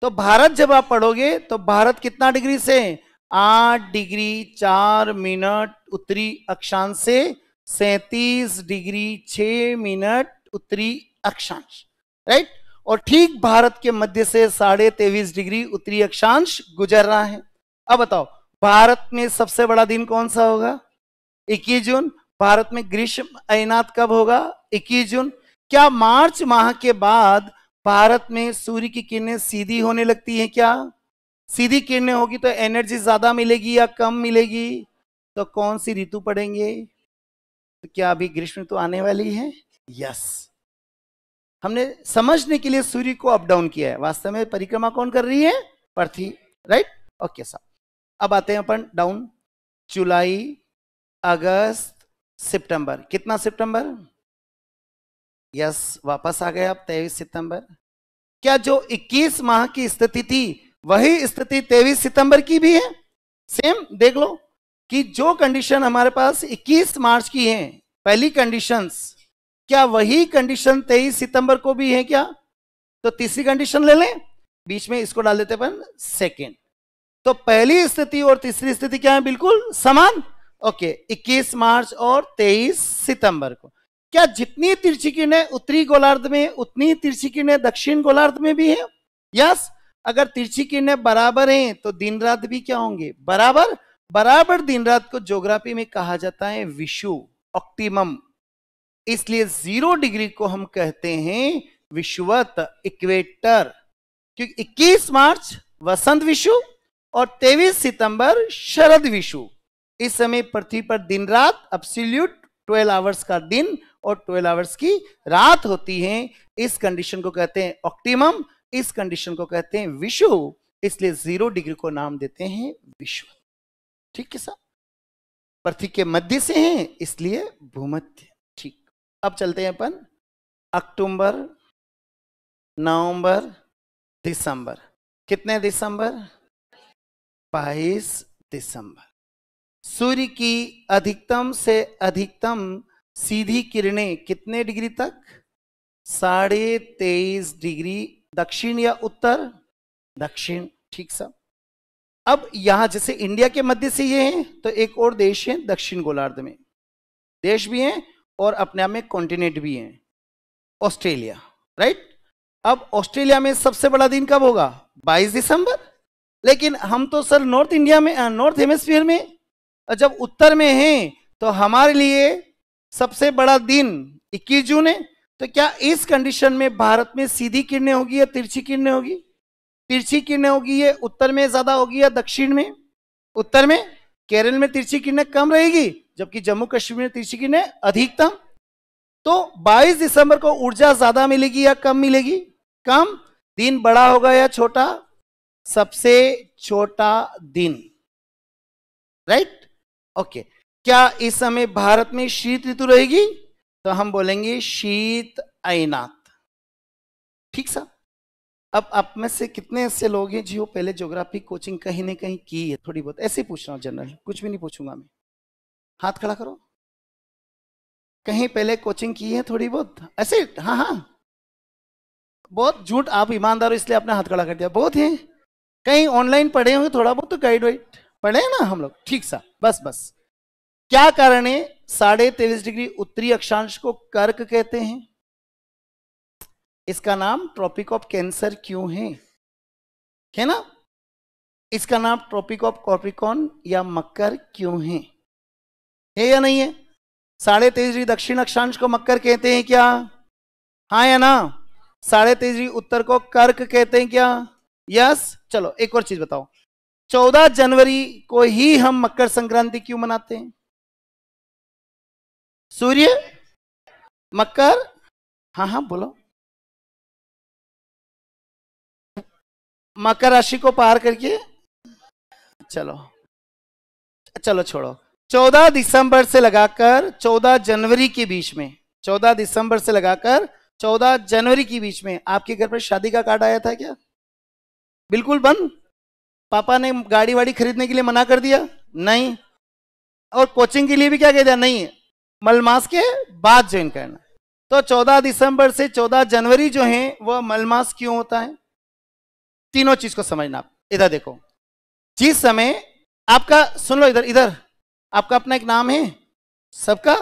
तो भारत जब आप पढ़ोगे तो भारत कितना डिग्री से है आठ डिग्री चार मिनट उत्तरी अक्षांश से सैतीस डिग्री छ मिनट उत्तरी अक्षांश राइट और ठीक भारत के मध्य से साढ़े तेईस डिग्री उत्तरी अक्षांश गुजर रहा है अब बताओ भारत में सबसे बड़ा दिन कौन सा होगा 21 जून भारत में ग्रीष्म अयनात कब होगा 21 जून क्या मार्च माह के बाद भारत में सूर्य की किरणें सीधी होने लगती हैं क्या सीधी किरणें होगी तो एनर्जी ज्यादा मिलेगी या कम मिलेगी तो कौन सी ऋतु पड़ेंगे तो क्या अभी ग्रीष्म ऋतु आने वाली है यस हमने समझने के लिए सूर्य को अप डाउन किया है वास्तव में परिक्रमा कौन कर रही है पृथ्वी राइट ओके साहब अब आते हैं अपन डाउन जुलाई अगस्त सितंबर कितना सितंबर यस वापस आ गए आप तेईस सितंबर क्या जो 21 माह की स्थिति थी वही स्थिति 23 सितंबर की भी है सेम देख लो कि जो कंडीशन हमारे पास 21 मार्च की है पहली कंडीशंस क्या वही कंडीशन 23 सितंबर को भी है क्या तो तीसरी कंडीशन ले लें बीच में इसको डाल देते अपन सेकेंड तो पहली स्थिति और तीसरी स्थिति क्या है बिल्कुल समान ओके 21 मार्च और 23 सितंबर को क्या जितनी तिरछी किरणें उत्तरी गोलार्ध में उतनी तिरछी किरणें दक्षिण गोलार्ध में भी है यस yes? अगर तिरछी किरणें बराबर हैं तो दिन रात भी क्या होंगे बराबर बराबर दिन रात को ज्योग्राफी में कहा जाता है विशु ऑक्टिमम इसलिए जीरो डिग्री को हम कहते हैं विश्वत इक्वेटर क्योंकि 21 मार्च वसंत विशु और 23 सितंबर शरद विशु इस समय पृथ्वी पर दिन रात अब्सोल्यूट 12 आवर्स का दिन और 12 आवर्स की रात होती है इस कंडीशन को कहते हैं ऑक्टिमम इस कंडीशन को कहते हैं विषु इसलिए जीरो डिग्री को नाम देते हैं विश्व ठीक है सर पृथ्वी के मध्य से हैं इसलिए भूमध्य ठीक अब चलते हैं अपन अक्टूबर नवंबर दिसंबर कितने दिसंबर 22 दिसंबर सूर्य की अधिकतम से अधिकतम सीधी किरणें कितने डिग्री तक साढ़े तेईस डिग्री दक्षिण या उत्तर दक्षिण ठीक सा अब यहां जैसे इंडिया के मध्य से ये है तो एक और देश है दक्षिण गोलार्ध में देश भी है और अपने आप में कॉन्टिनेंट भी है ऑस्ट्रेलिया राइट अब ऑस्ट्रेलिया में सबसे बड़ा दिन कब होगा 22 दिसंबर लेकिन हम तो सर नॉर्थ इंडिया में नॉर्थ हेमिस्फीयर में जब उत्तर में हैं तो हमारे लिए सबसे बड़ा दिन 21 जून है तो क्या इस कंडीशन में भारत में सीधी किरणें होगी या तिरछी किरणें होगी तिरछी किरणें होगी ये उत्तर में ज्यादा होगी या दक्षिण में उत्तर में केरल में तिरछी किरणें कम रहेगी जबकि जम्मू कश्मीर में तिरछी किरणें अधिकतम तो 22 दिसंबर को ऊर्जा ज्यादा मिलेगी या कम मिलेगी कम दिन बड़ा होगा या छोटा सबसे छोटा दिन राइट ओके क्या इस समय भारत में शीत ऋतु रहेगी तो हम बोलेंगे शीत अनाथ ठीक सा अब आप में से कितने ऐसे लोग हैं जो पहले ज्योग्राफी कोचिंग कहीं ना कहीं की है थोड़ी बहुत ऐसे पूछ रहा हूँ जनरल कुछ भी नहीं पूछूंगा मैं हाथ खड़ा करो कहीं पहले कोचिंग की है थोड़ी बहुत ऐसे हाँ हाँ बहुत झूठ आप ईमानदार हो इसलिए आपने हाथ खड़ा कर दिया बहुत है कहीं ऑनलाइन पढ़े होंगे थोड़ा बहुत तो गाइड वाइड पढ़े ना हम लोग ठीक सा बस बस क्या कारण है साढ़े तेईस डिग्री उत्तरी अक्षांश को कर्क कहते हैं इसका नाम ट्रॉपिक ऑफ कैंसर क्यों है है ना इसका नाम ट्रॉपिक ऑफ कॉपिकॉन या मकर क्यों है है या नहीं है साढ़े तेईस डिग्री दक्षिण अक्षांश को मकर कहते हैं क्या हाँ या ना साढ़े तेईस डिग्री उत्तर को कर्क कहते हैं क्या यस चलो एक और चीज बताओ चौदह जनवरी को ही हम मकर संक्रांति क्यों मनाते हैं सूर्य मकर हाँ हाँ बोलो मकर राशि को पार करके चलो चलो छोड़ो चौदह दिसंबर से लगाकर चौदह जनवरी के बीच में चौदह दिसंबर से लगाकर चौदह जनवरी के बीच में आपके घर पर शादी का कार्ड आया था क्या बिल्कुल बंद पापा ने गाड़ी वाड़ी खरीदने के लिए मना कर दिया नहीं और कोचिंग के लिए भी क्या कह दिया नहीं मलमास के बाद ज्वाइन करना तो 14 दिसंबर से 14 जनवरी जो है वह मलमास क्यों होता है तीनों चीज को समझना आप इधर देखो जिस समय आपका सुन लो इधर इधर आपका अपना एक नाम है सबका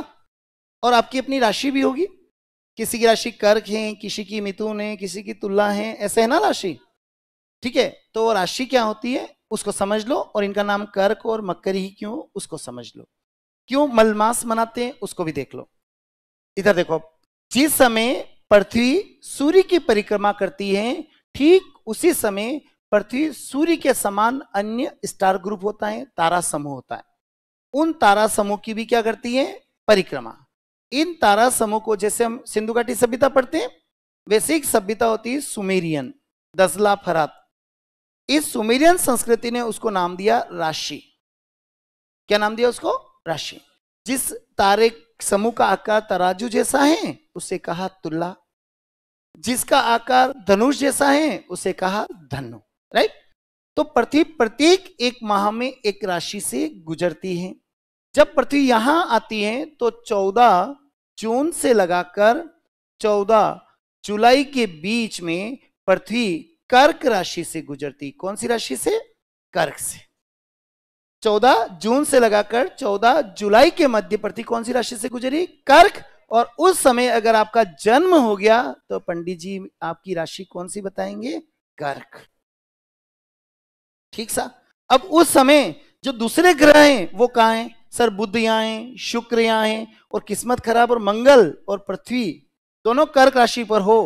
और आपकी अपनी राशि भी होगी किसी की राशि कर्क है किसी की मिथुन है किसी की तुला है ऐसे है ना राशि ठीक है तो वो राशि क्या होती है उसको समझ लो और इनका नाम कर्क और मकर ही क्यों उसको समझ लो क्यों मलमास मनाते हैं उसको भी देख लो इधर देखो जिस समय पृथ्वी सूर्य की परिक्रमा करती है ठीक उसी समय पृथ्वी सूर्य के समान अन्य स्टार ग्रुप होता है तारा समूह होता है उन तारा समूह की भी क्या करती है परिक्रमा इन तारा समूह को जैसे हम सिंधु घाटी सभ्यता पढ़ते हैं वैसे एक सभ्यता होती है सुमेरियन दजला फरात इस सुमेरियन संस्कृति ने उसको नाम दिया राशि क्या नाम दिया उसको राशि जिस तारे समूह का आकार तराजू जैसा है उसे कहा तुला जिसका आकार धनुष जैसा है उसे कहा धनु राइट तो पृथ्वी प्रत्येक एक माह में एक राशि से गुजरती है जब पृथ्वी यहां आती है तो 14 जून से लगाकर 14 जुलाई के बीच में पृथ्वी कर्क राशि से गुजरती कौन सी राशि से कर्क से चौदह जून से लगाकर चौदह जुलाई के मध्य प्रति कौन सी राशि से गुजरी कर्क और उस समय अगर आपका जन्म हो गया तो पंडित जी आपकी राशि कौन सी बताएंगे कर्क ठीक सा अब उस समय जो दूसरे ग्रह हैं वो कहा हैं सर बुद्ध यहां हैं शुक्र यहां हैं और किस्मत खराब और मंगल और पृथ्वी दोनों कर्क राशि पर हो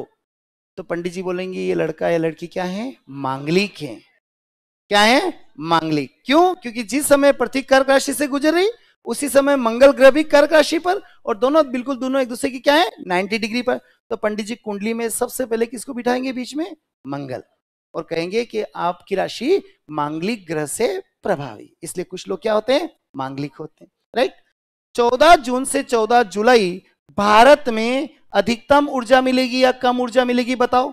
तो पंडित जी बोलेंगे ये लड़का या लड़की क्या है मांगलिक है क्या है मांगलिक क्यों क्योंकि जिस समय पृथ्वी कर्क राशि से गुजर रही उसी समय मंगल ग्रह भी कर्क राशि पर और दोनों बिल्कुल दोनों एक दूसरे की क्या है नाइनटी डिग्री पर तो पंडित जी कुंडली में सबसे पहले किसको बिठाएंगे बीच में मंगल और कहेंगे कि आपकी राशि मांगलिक ग्रह से प्रभावी इसलिए कुछ लोग क्या होते हैं मांगलिक होते हैं राइट चौदह जून से चौदह जुलाई भारत में अधिकतम ऊर्जा मिलेगी या कम ऊर्जा मिलेगी बताओ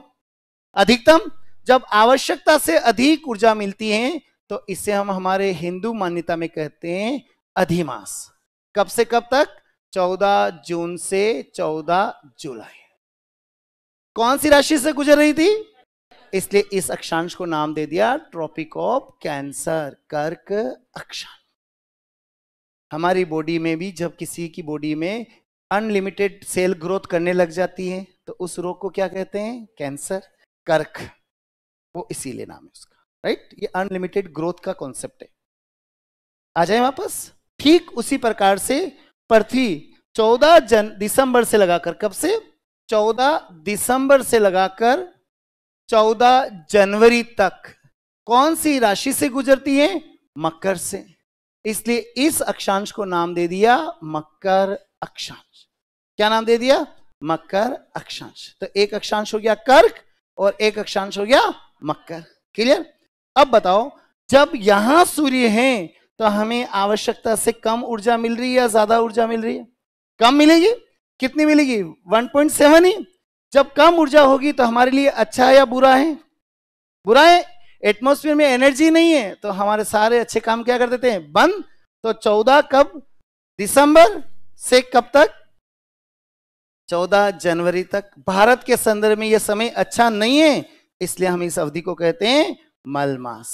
अधिकतम जब आवश्यकता से अधिक ऊर्जा मिलती है तो इसे हम हमारे हिंदू मान्यता में कहते हैं अधिमास कब से कब तक 14 जून से 14 जुलाई कौन सी राशि से गुजर रही थी इसलिए इस अक्षांश को नाम दे दिया ट्रॉपिक ऑफ कैंसर कर्क अक्षांश हमारी बॉडी में भी जब किसी की बॉडी में अनलिमिटेड सेल ग्रोथ करने लग जाती है तो उस रोग को क्या कहते हैं कैंसर कर्क वो इसीलिए नाम है उसका राइट ये अनलिमिटेड ग्रोथ का कॉन्सेप्ट है आ जाए वापस ठीक उसी प्रकार से पृथ्वी 14 जन दिसंबर से लगाकर कब से 14 दिसंबर से लगाकर 14 जनवरी तक कौन सी राशि से गुजरती है मकर से इसलिए इस अक्षांश को नाम दे दिया मकर अक्षांश क्या नाम दे दिया मकर अक्षांश तो एक अक्षांश हो गया कर्क और एक अक्षांश हो गया मकर क्लियर अब बताओ जब यहां सूर्य है तो हमें आवश्यकता से कम ऊर्जा मिल रही है या ज्यादा ऊर्जा मिल रही है कम मिलेगी कितनी मिलेगी 1.7 ही जब कम ऊर्जा होगी तो हमारे लिए अच्छा है या बुरा है बुरा है एटमोस्फेयर में एनर्जी नहीं है तो हमारे सारे अच्छे काम क्या कर देते हैं बंद तो चौदह कब दिसंबर से कब तक चौदह जनवरी तक भारत के संदर्भ में यह समय अच्छा नहीं है इसलिए हम इस अवधि को कहते हैं मलमास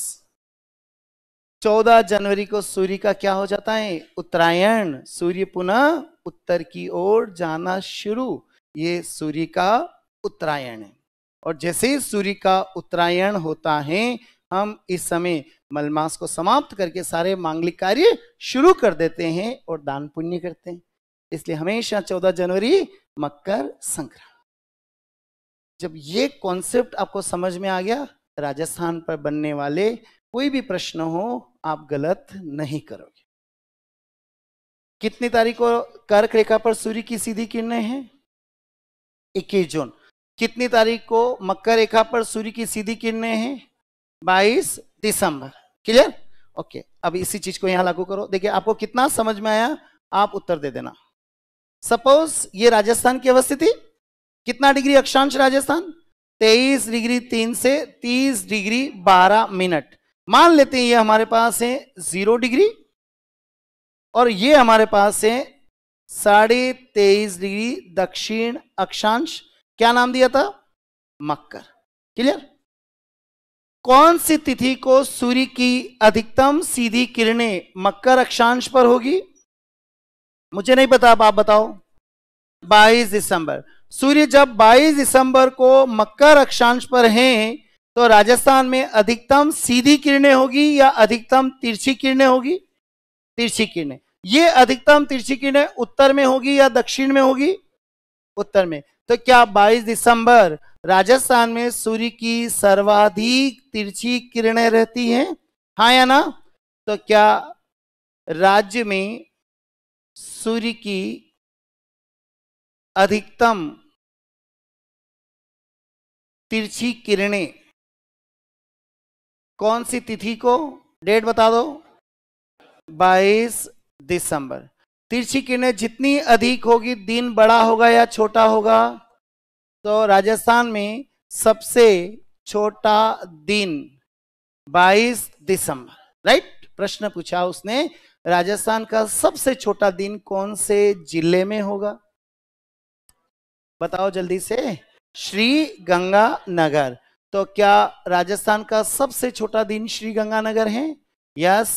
चौदह जनवरी को सूर्य का क्या हो जाता है उत्तरायण सूर्य पुनः उत्तर की ओर जाना शुरू ये सूर्य का उत्तरायण है और जैसे ही सूर्य का उत्तरायण होता है हम इस समय मलमास को समाप्त करके सारे मांगलिक कार्य शुरू कर देते हैं और दान पुण्य करते हैं इसलिए हमेशा 14 जनवरी मकर संक्रांति जब ये कॉन्सेप्ट आपको समझ में आ गया राजस्थान पर बनने वाले कोई भी प्रश्न हो आप गलत नहीं करोगे कितनी तारीख को कर्क रेखा पर सूर्य की सीधी किरणें हैं इक्कीस जून कितनी तारीख को मकर रेखा पर सूर्य की सीधी किरणें हैं बाईस दिसंबर क्लियर ओके अब इसी चीज को यहां लागू करो देखिए आपको कितना समझ में आया आप उत्तर दे देना सपोज ये राजस्थान की अवस्थिति कितना डिग्री अक्षांश राजस्थान तेईस डिग्री तीन से तीस डिग्री बारह मिनट मान लेते हैं ये हमारे पास है जीरो डिग्री और ये हमारे पास है साढ़े तेईस डिग्री दक्षिण अक्षांश क्या नाम दिया था मकर क्लियर कौन सी तिथि को सूर्य की अधिकतम सीधी किरणें मकर अक्षांश पर होगी मुझे नहीं पता आप बताओ 22 दिसंबर सूर्य जब 22 दिसंबर को मकर अक्षांश पर हैं तो राजस्थान में अधिकतम सीधी किरणें होगी या अधिकतम तिरछी किरणें होगी तिरछी किरणें ये अधिकतम तिरछी किरणें उत्तर में होगी या दक्षिण में होगी उत्तर में तो क्या 22 दिसंबर राजस्थान में सूर्य की सर्वाधिक तिरछी किरणें रहती हैं हाँ या ना तो क्या राज्य में सूर्य की अधिकतम तिरछी किरणें कौन सी तिथि को डेट बता दो 22 दिसंबर तिरछी किरणें जितनी अधिक होगी दिन बड़ा होगा या छोटा होगा तो राजस्थान में सबसे छोटा दिन 22 दिसंबर राइट प्रश्न पूछा उसने राजस्थान का सबसे छोटा दिन कौन से जिले में होगा बताओ जल्दी से श्री गंगा नगर तो क्या राजस्थान का सबसे छोटा दिन श्री गंगानगर है यस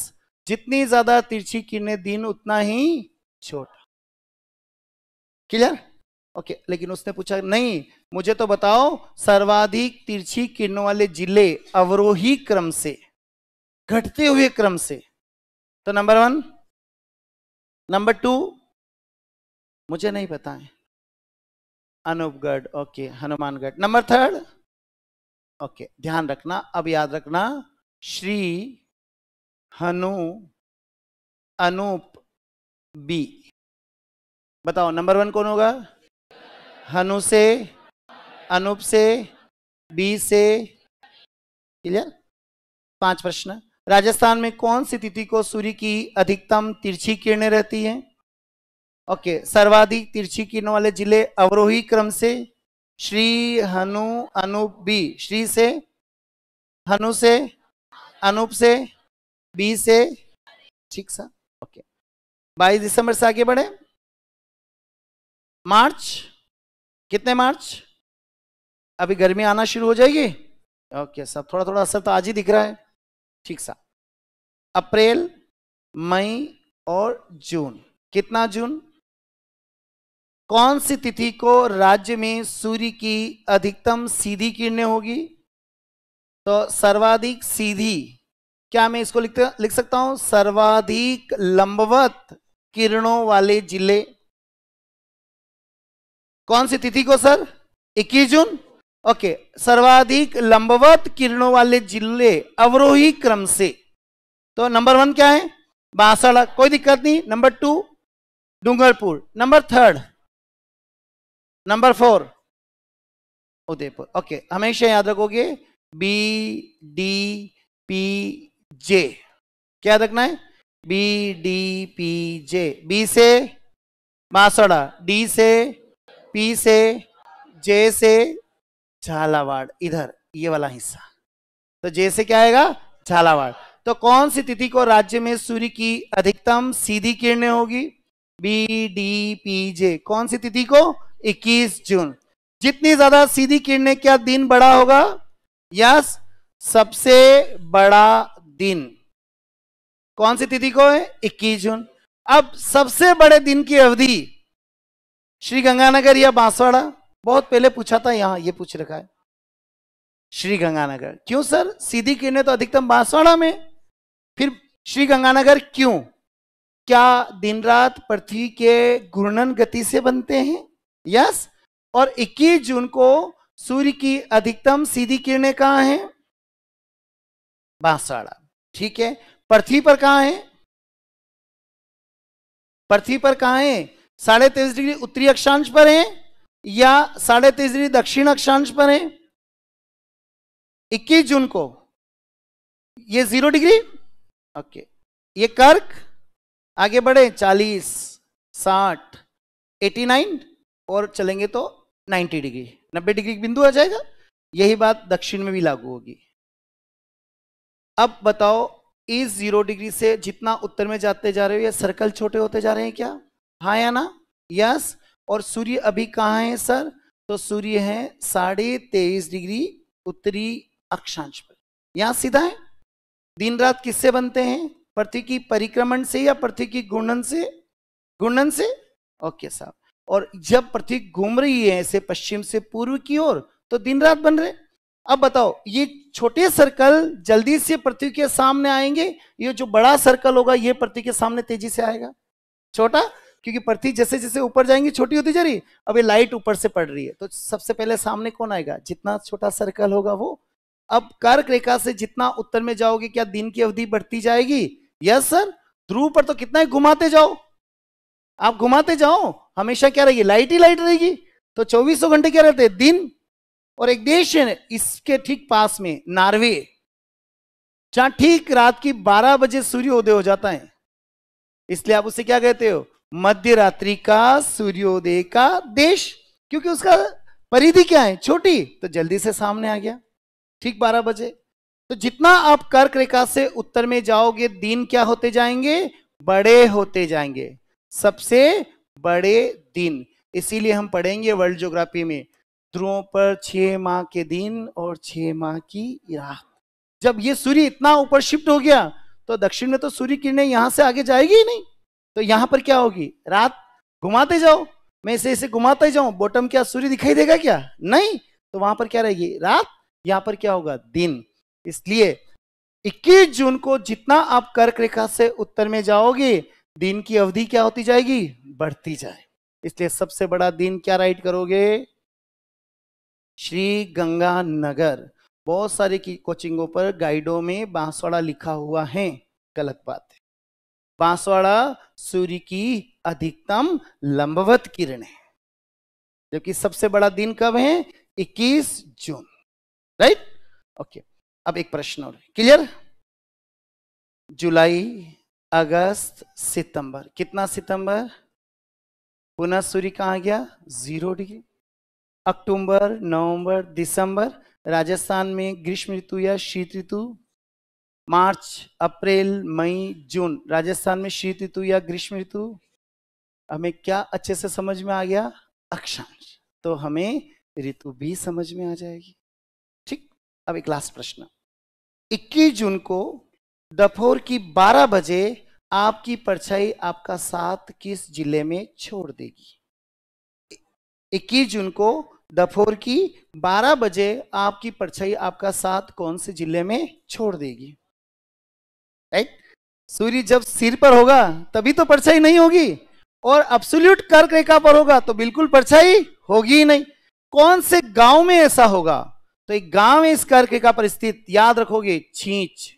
जितनी ज्यादा तिरछी किरने दिन उतना ही छोटा क्लियर ओके लेकिन उसने पूछा नहीं मुझे तो बताओ सर्वाधिक तिरछी किरणों वाले जिले अवरोही क्रम से घटते हुए क्रम से तो नंबर वन नंबर टू मुझे नहीं पता है Anupgarh okay Hanumangarh number third okay ध्यान रखना अब याद रखना श्री हनु अनूप बी बताओ नंबर वन कौन होगा हनु से अनूप से बी से क्लियर पांच प्रश्न राजस्थान में कौन सी तिथि को सूर्य की अधिकतम तिरछी किरणें रहती हैं ओके सर्वाधिक तिरछी किरण वाले जिले अवरोही क्रम से श्री हनु अनूप बी श्री से हनु से अनूप से बी से ठीक सा ओके बाईस दिसंबर से आगे बढ़े मार्च कितने मार्च अभी गर्मी आना शुरू हो जाएगी ओके सब थोड़ा थोड़ा असर तो आज ही दिख रहा है ठीक सा अप्रैल मई और जून कितना जून कौन सी तिथि को राज्य में सूर्य की अधिकतम सीधी किरणें होगी तो सर्वाधिक सीधी क्या मैं इसको लिखते लिख सकता हूं सर्वाधिक लंबवत किरणों वाले जिले कौन सी तिथि को सर 21 जून ओके सर्वाधिक लंबवत किरणों वाले जिले अवरोही क्रम से तो नंबर वन क्या है बासड़ा कोई दिक्कत नहीं number two Dungarpur number third number four Udaipur okay हमेशा याद रखोगे बी डी पी जे क्या याद रखना है B D P J B से मासड़ा डी से पी से जे से झालावाड़ इधर ये वाला हिस्सा तो जे से क्या आएगा झालावाड़ तो कौन सी तिथि को राज्य में सूर्य की अधिकतम सीधी किरणें होगी बी डी पी जे कौन सी तिथि को 21 जून जितनी ज्यादा सीधी किरणें क्या दिन बड़ा होगा यस सबसे बड़ा दिन कौन सी तिथि को है 21 जून अब सबसे बड़े दिन की अवधि श्री गंगानगर या बांसवाड़ा बहुत पहले पूछा था यहां ये पूछ रखा है श्री गंगानगर क्यों सर सीधी किरणें तो अधिकतम बांसवाड़ा में फिर श्री गंगानगर क्यों क्या दिन रात पृथ्वी के घूर्णन गति से बनते हैं यस और 21 जून को सूर्य की अधिकतम सीधी किरणें कहां हैं बांसवाड़ा ठीक है पृथ्वी पर कहां है पृथ्वी पर कहा है साढ़े तेईस डिग्री उत्तरी अक्षांश पर है या साढ़े तेईस डिग्री दक्षिण अक्षांश पर है 21 जून को ये जीरो डिग्री ओके ये कर्क आगे बढ़े 40 60 89 और चलेंगे तो 90 डिग्री 90 डिग्री बिंदु आ जाएगा यही बात दक्षिण में भी लागू होगी अब बताओ इस जीरो डिग्री से जितना उत्तर में जाते जा रहे हो या सर्कल छोटे होते जा रहे हैं क्या हाँ या ना यस और सूर्य अभी कहाँ है सर तो सूर्य है साढ़े तेईस डिग्री उत्तरी अक्षांश पर यहाँ सीधा है दिन रात किससे बनते हैं पृथ्वी की परिक्रमण से या पृथ्वी की घूर्णन से घूर्णन से ओके साहब और जब पृथ्वी घूम रही है ऐसे पश्चिम से पूर्व की ओर तो दिन रात बन रहे अब बताओ ये छोटे सर्कल जल्दी से पृथ्वी के सामने आएंगे ये जो बड़ा सर्कल होगा ये पृथ्वी के सामने तेजी से आएगा छोटा क्योंकि पृथ्वी जैसे जैसे ऊपर जाएंगे छोटी होती जा रही अब ये लाइट ऊपर से पड़ रही है तो सबसे पहले सामने कौन आएगा जितना छोटा सर्कल होगा वो अब कर्क रेखा से जितना उत्तर में जाओगे क्या दिन की अवधि बढ़ती जाएगी यस सर ध्रुव पर तो कितना ही घुमाते जाओ आप घुमाते जाओ हमेशा क्या रहेगी लाइट ही लाइट रहेगी तो चौबीसों घंटे क्या रहते दिन और एक देश है इसके ठीक पास में नार्वे जहां ठीक रात की 12 बजे सूर्योदय हो जाता है इसलिए आप उसे क्या कहते हो मध्य रात्रि का सूर्योदय का देश क्योंकि उसका परिधि क्या है छोटी तो जल्दी से सामने आ गया ठीक 12 बजे तो जितना आप कर्क रेखा से उत्तर में जाओगे दिन क्या होते जाएंगे बड़े होते जाएंगे सबसे बड़े दिन इसीलिए हम पढ़ेंगे वर्ल्ड ज्योग्राफी में ध्रुवों पर छह माह के दिन और छह माह की रात जब ये सूर्य इतना ऊपर शिफ्ट हो गया तो दक्षिण में तो सूर्य किरणें यहां से आगे जाएगी ही नहीं तो यहां पर क्या होगी रात घुमाते जाओ मैं इसे इसे घुमाते जाऊं बॉटम क्या सूर्य दिखाई देगा क्या नहीं तो वहां पर क्या रहेगी रात यहां पर क्या होगा दिन इसलिए 21 जून को जितना आप कर्क रेखा से उत्तर में जाओगे दिन की अवधि क्या होती जाएगी बढ़ती जाए इसलिए सबसे बड़ा दिन क्या राइट करोगे श्री गंगा नगर बहुत सारी कोचिंगों पर गाइडों में बांसवाड़ा लिखा हुआ है गलत बात है बांसवाड़ा सूर्य की अधिकतम लंबवत किरण है जबकि सबसे बड़ा दिन कब है 21 जून राइट ओके अब एक प्रश्न और क्लियर जुलाई अगस्त सितंबर कितना सितंबर पुनः सूर्य कहाँ गया जीरो डिग्री अक्टूबर नवंबर दिसंबर राजस्थान में ग्रीष्म ऋतु या शीत ऋतु मार्च अप्रैल मई जून राजस्थान में शीत ऋतु या ग्रीष्म ऋतु हमें क्या अच्छे से समझ में आ गया अक्षांश तो हमें ऋतु भी समझ में आ जाएगी ठीक अब एक लास्ट प्रश्न 21 जून को दफोर की 12 बजे आपकी परछाई आपका साथ किस जिले में छोड़ देगी 21 जून को दफोर की 12 बजे आपकी परछाई आपका साथ कौन से जिले में छोड़ देगी राइट सूर्य जब सिर पर होगा तभी तो परछाई नहीं होगी और अब्सुल्यूट कर्क रेखा पर होगा तो बिल्कुल परछाई होगी ही नहीं कौन से गांव में ऐसा होगा तो एक गांव इस कर्क रेखा पर स्थित याद रखोगे छींच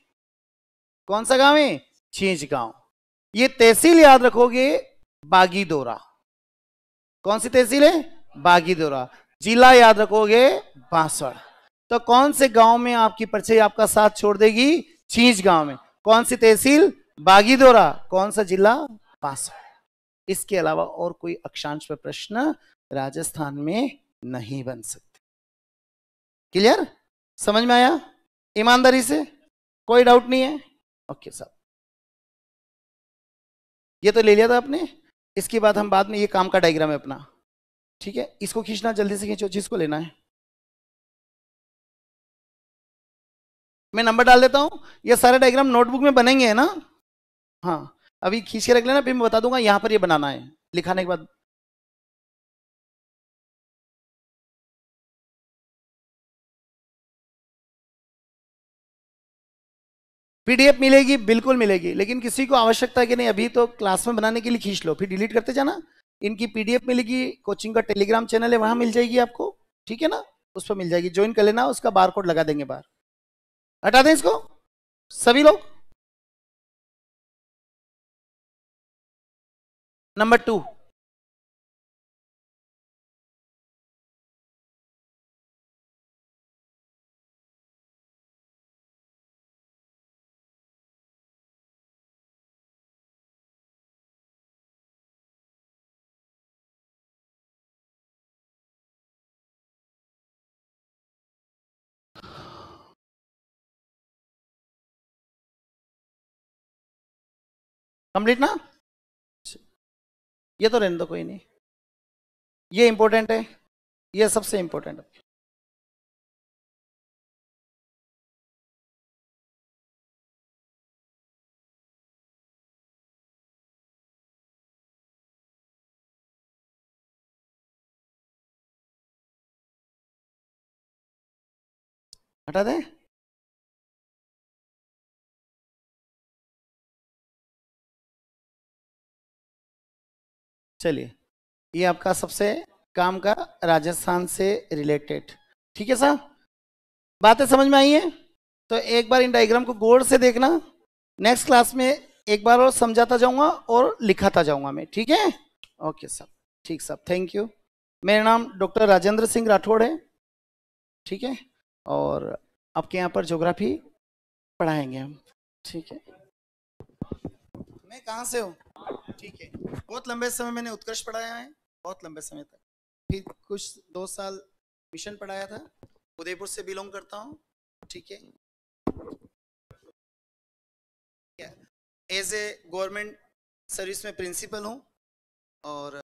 कौन सा गांव है छींच गांव ये तहसील याद रखोगे बागीदोरा कौन सी तहसील है बागीदोरा जिला याद रखोगे बासड़ तो कौन से गांव में आपकी परछाई आपका साथ छोड़ देगी छींच गांव में कौन सी तहसील बागीदोरा कौन सा जिला बासड़ इसके अलावा और कोई अक्षांश पर प्रश्न राजस्थान में नहीं बन सकते क्लियर समझ में आया ईमानदारी से कोई डाउट नहीं है ओके सर ये तो ले लिया था आपने इसके बाद हम बाद में ये काम का डायग्राम है अपना ठीक है इसको खींचना जल्दी से खींचो जिसको लेना है मैं नंबर डाल देता हूँ ये सारे डायग्राम नोटबुक में बनेंगे है ना हाँ अभी खींच के रख लेना फिर मैं बता दूंगा यहां पर ये बनाना है लिखाने के बाद पीडीएफ मिलेगी बिल्कुल मिलेगी लेकिन किसी को आवश्यकता कि नहीं अभी तो क्लास में बनाने के लिए खींच लो फिर डिलीट करते जाना इनकी पीडीएफ मिलेगी कोचिंग का टेलीग्राम चैनल है वहां मिल जाएगी आपको ठीक है ना उस पर मिल जाएगी ज्वाइन कर लेना उसका बार कोड लगा देंगे बाहर हटा दें इसको सभी लोग नंबर टू कंप्लीट ना ये तो रहने दो कोई नहीं ये इंपॉर्टेंट है ये सबसे इंपॉर्टेंट है हटा दें चलिए ये आपका सबसे काम का राजस्थान से रिलेटेड ठीक है सर बातें समझ में आई है तो एक बार इन डायग्राम को गौर से देखना नेक्स्ट क्लास में एक बार और समझाता जाऊंगा और लिखाता जाऊंगा मैं ठीक है ओके सर ठीक सर थैंक यू मेरा नाम डॉक्टर राजेंद्र सिंह राठौड़ है ठीक है और आपके यहाँ पर ज्योग्राफी पढ़ाएंगे हम ठीक है मैं कहाँ से हूँ ठीक है बहुत लंबे समय मैंने उत्कर्ष पढ़ाया है बहुत लंबे समय तक फिर कुछ दो साल मिशन पढ़ाया था उदयपुर से बिलोंग करता हूँ ठीक है एज ए गवर्नमेंट सर्विस में प्रिंसिपल हूँ और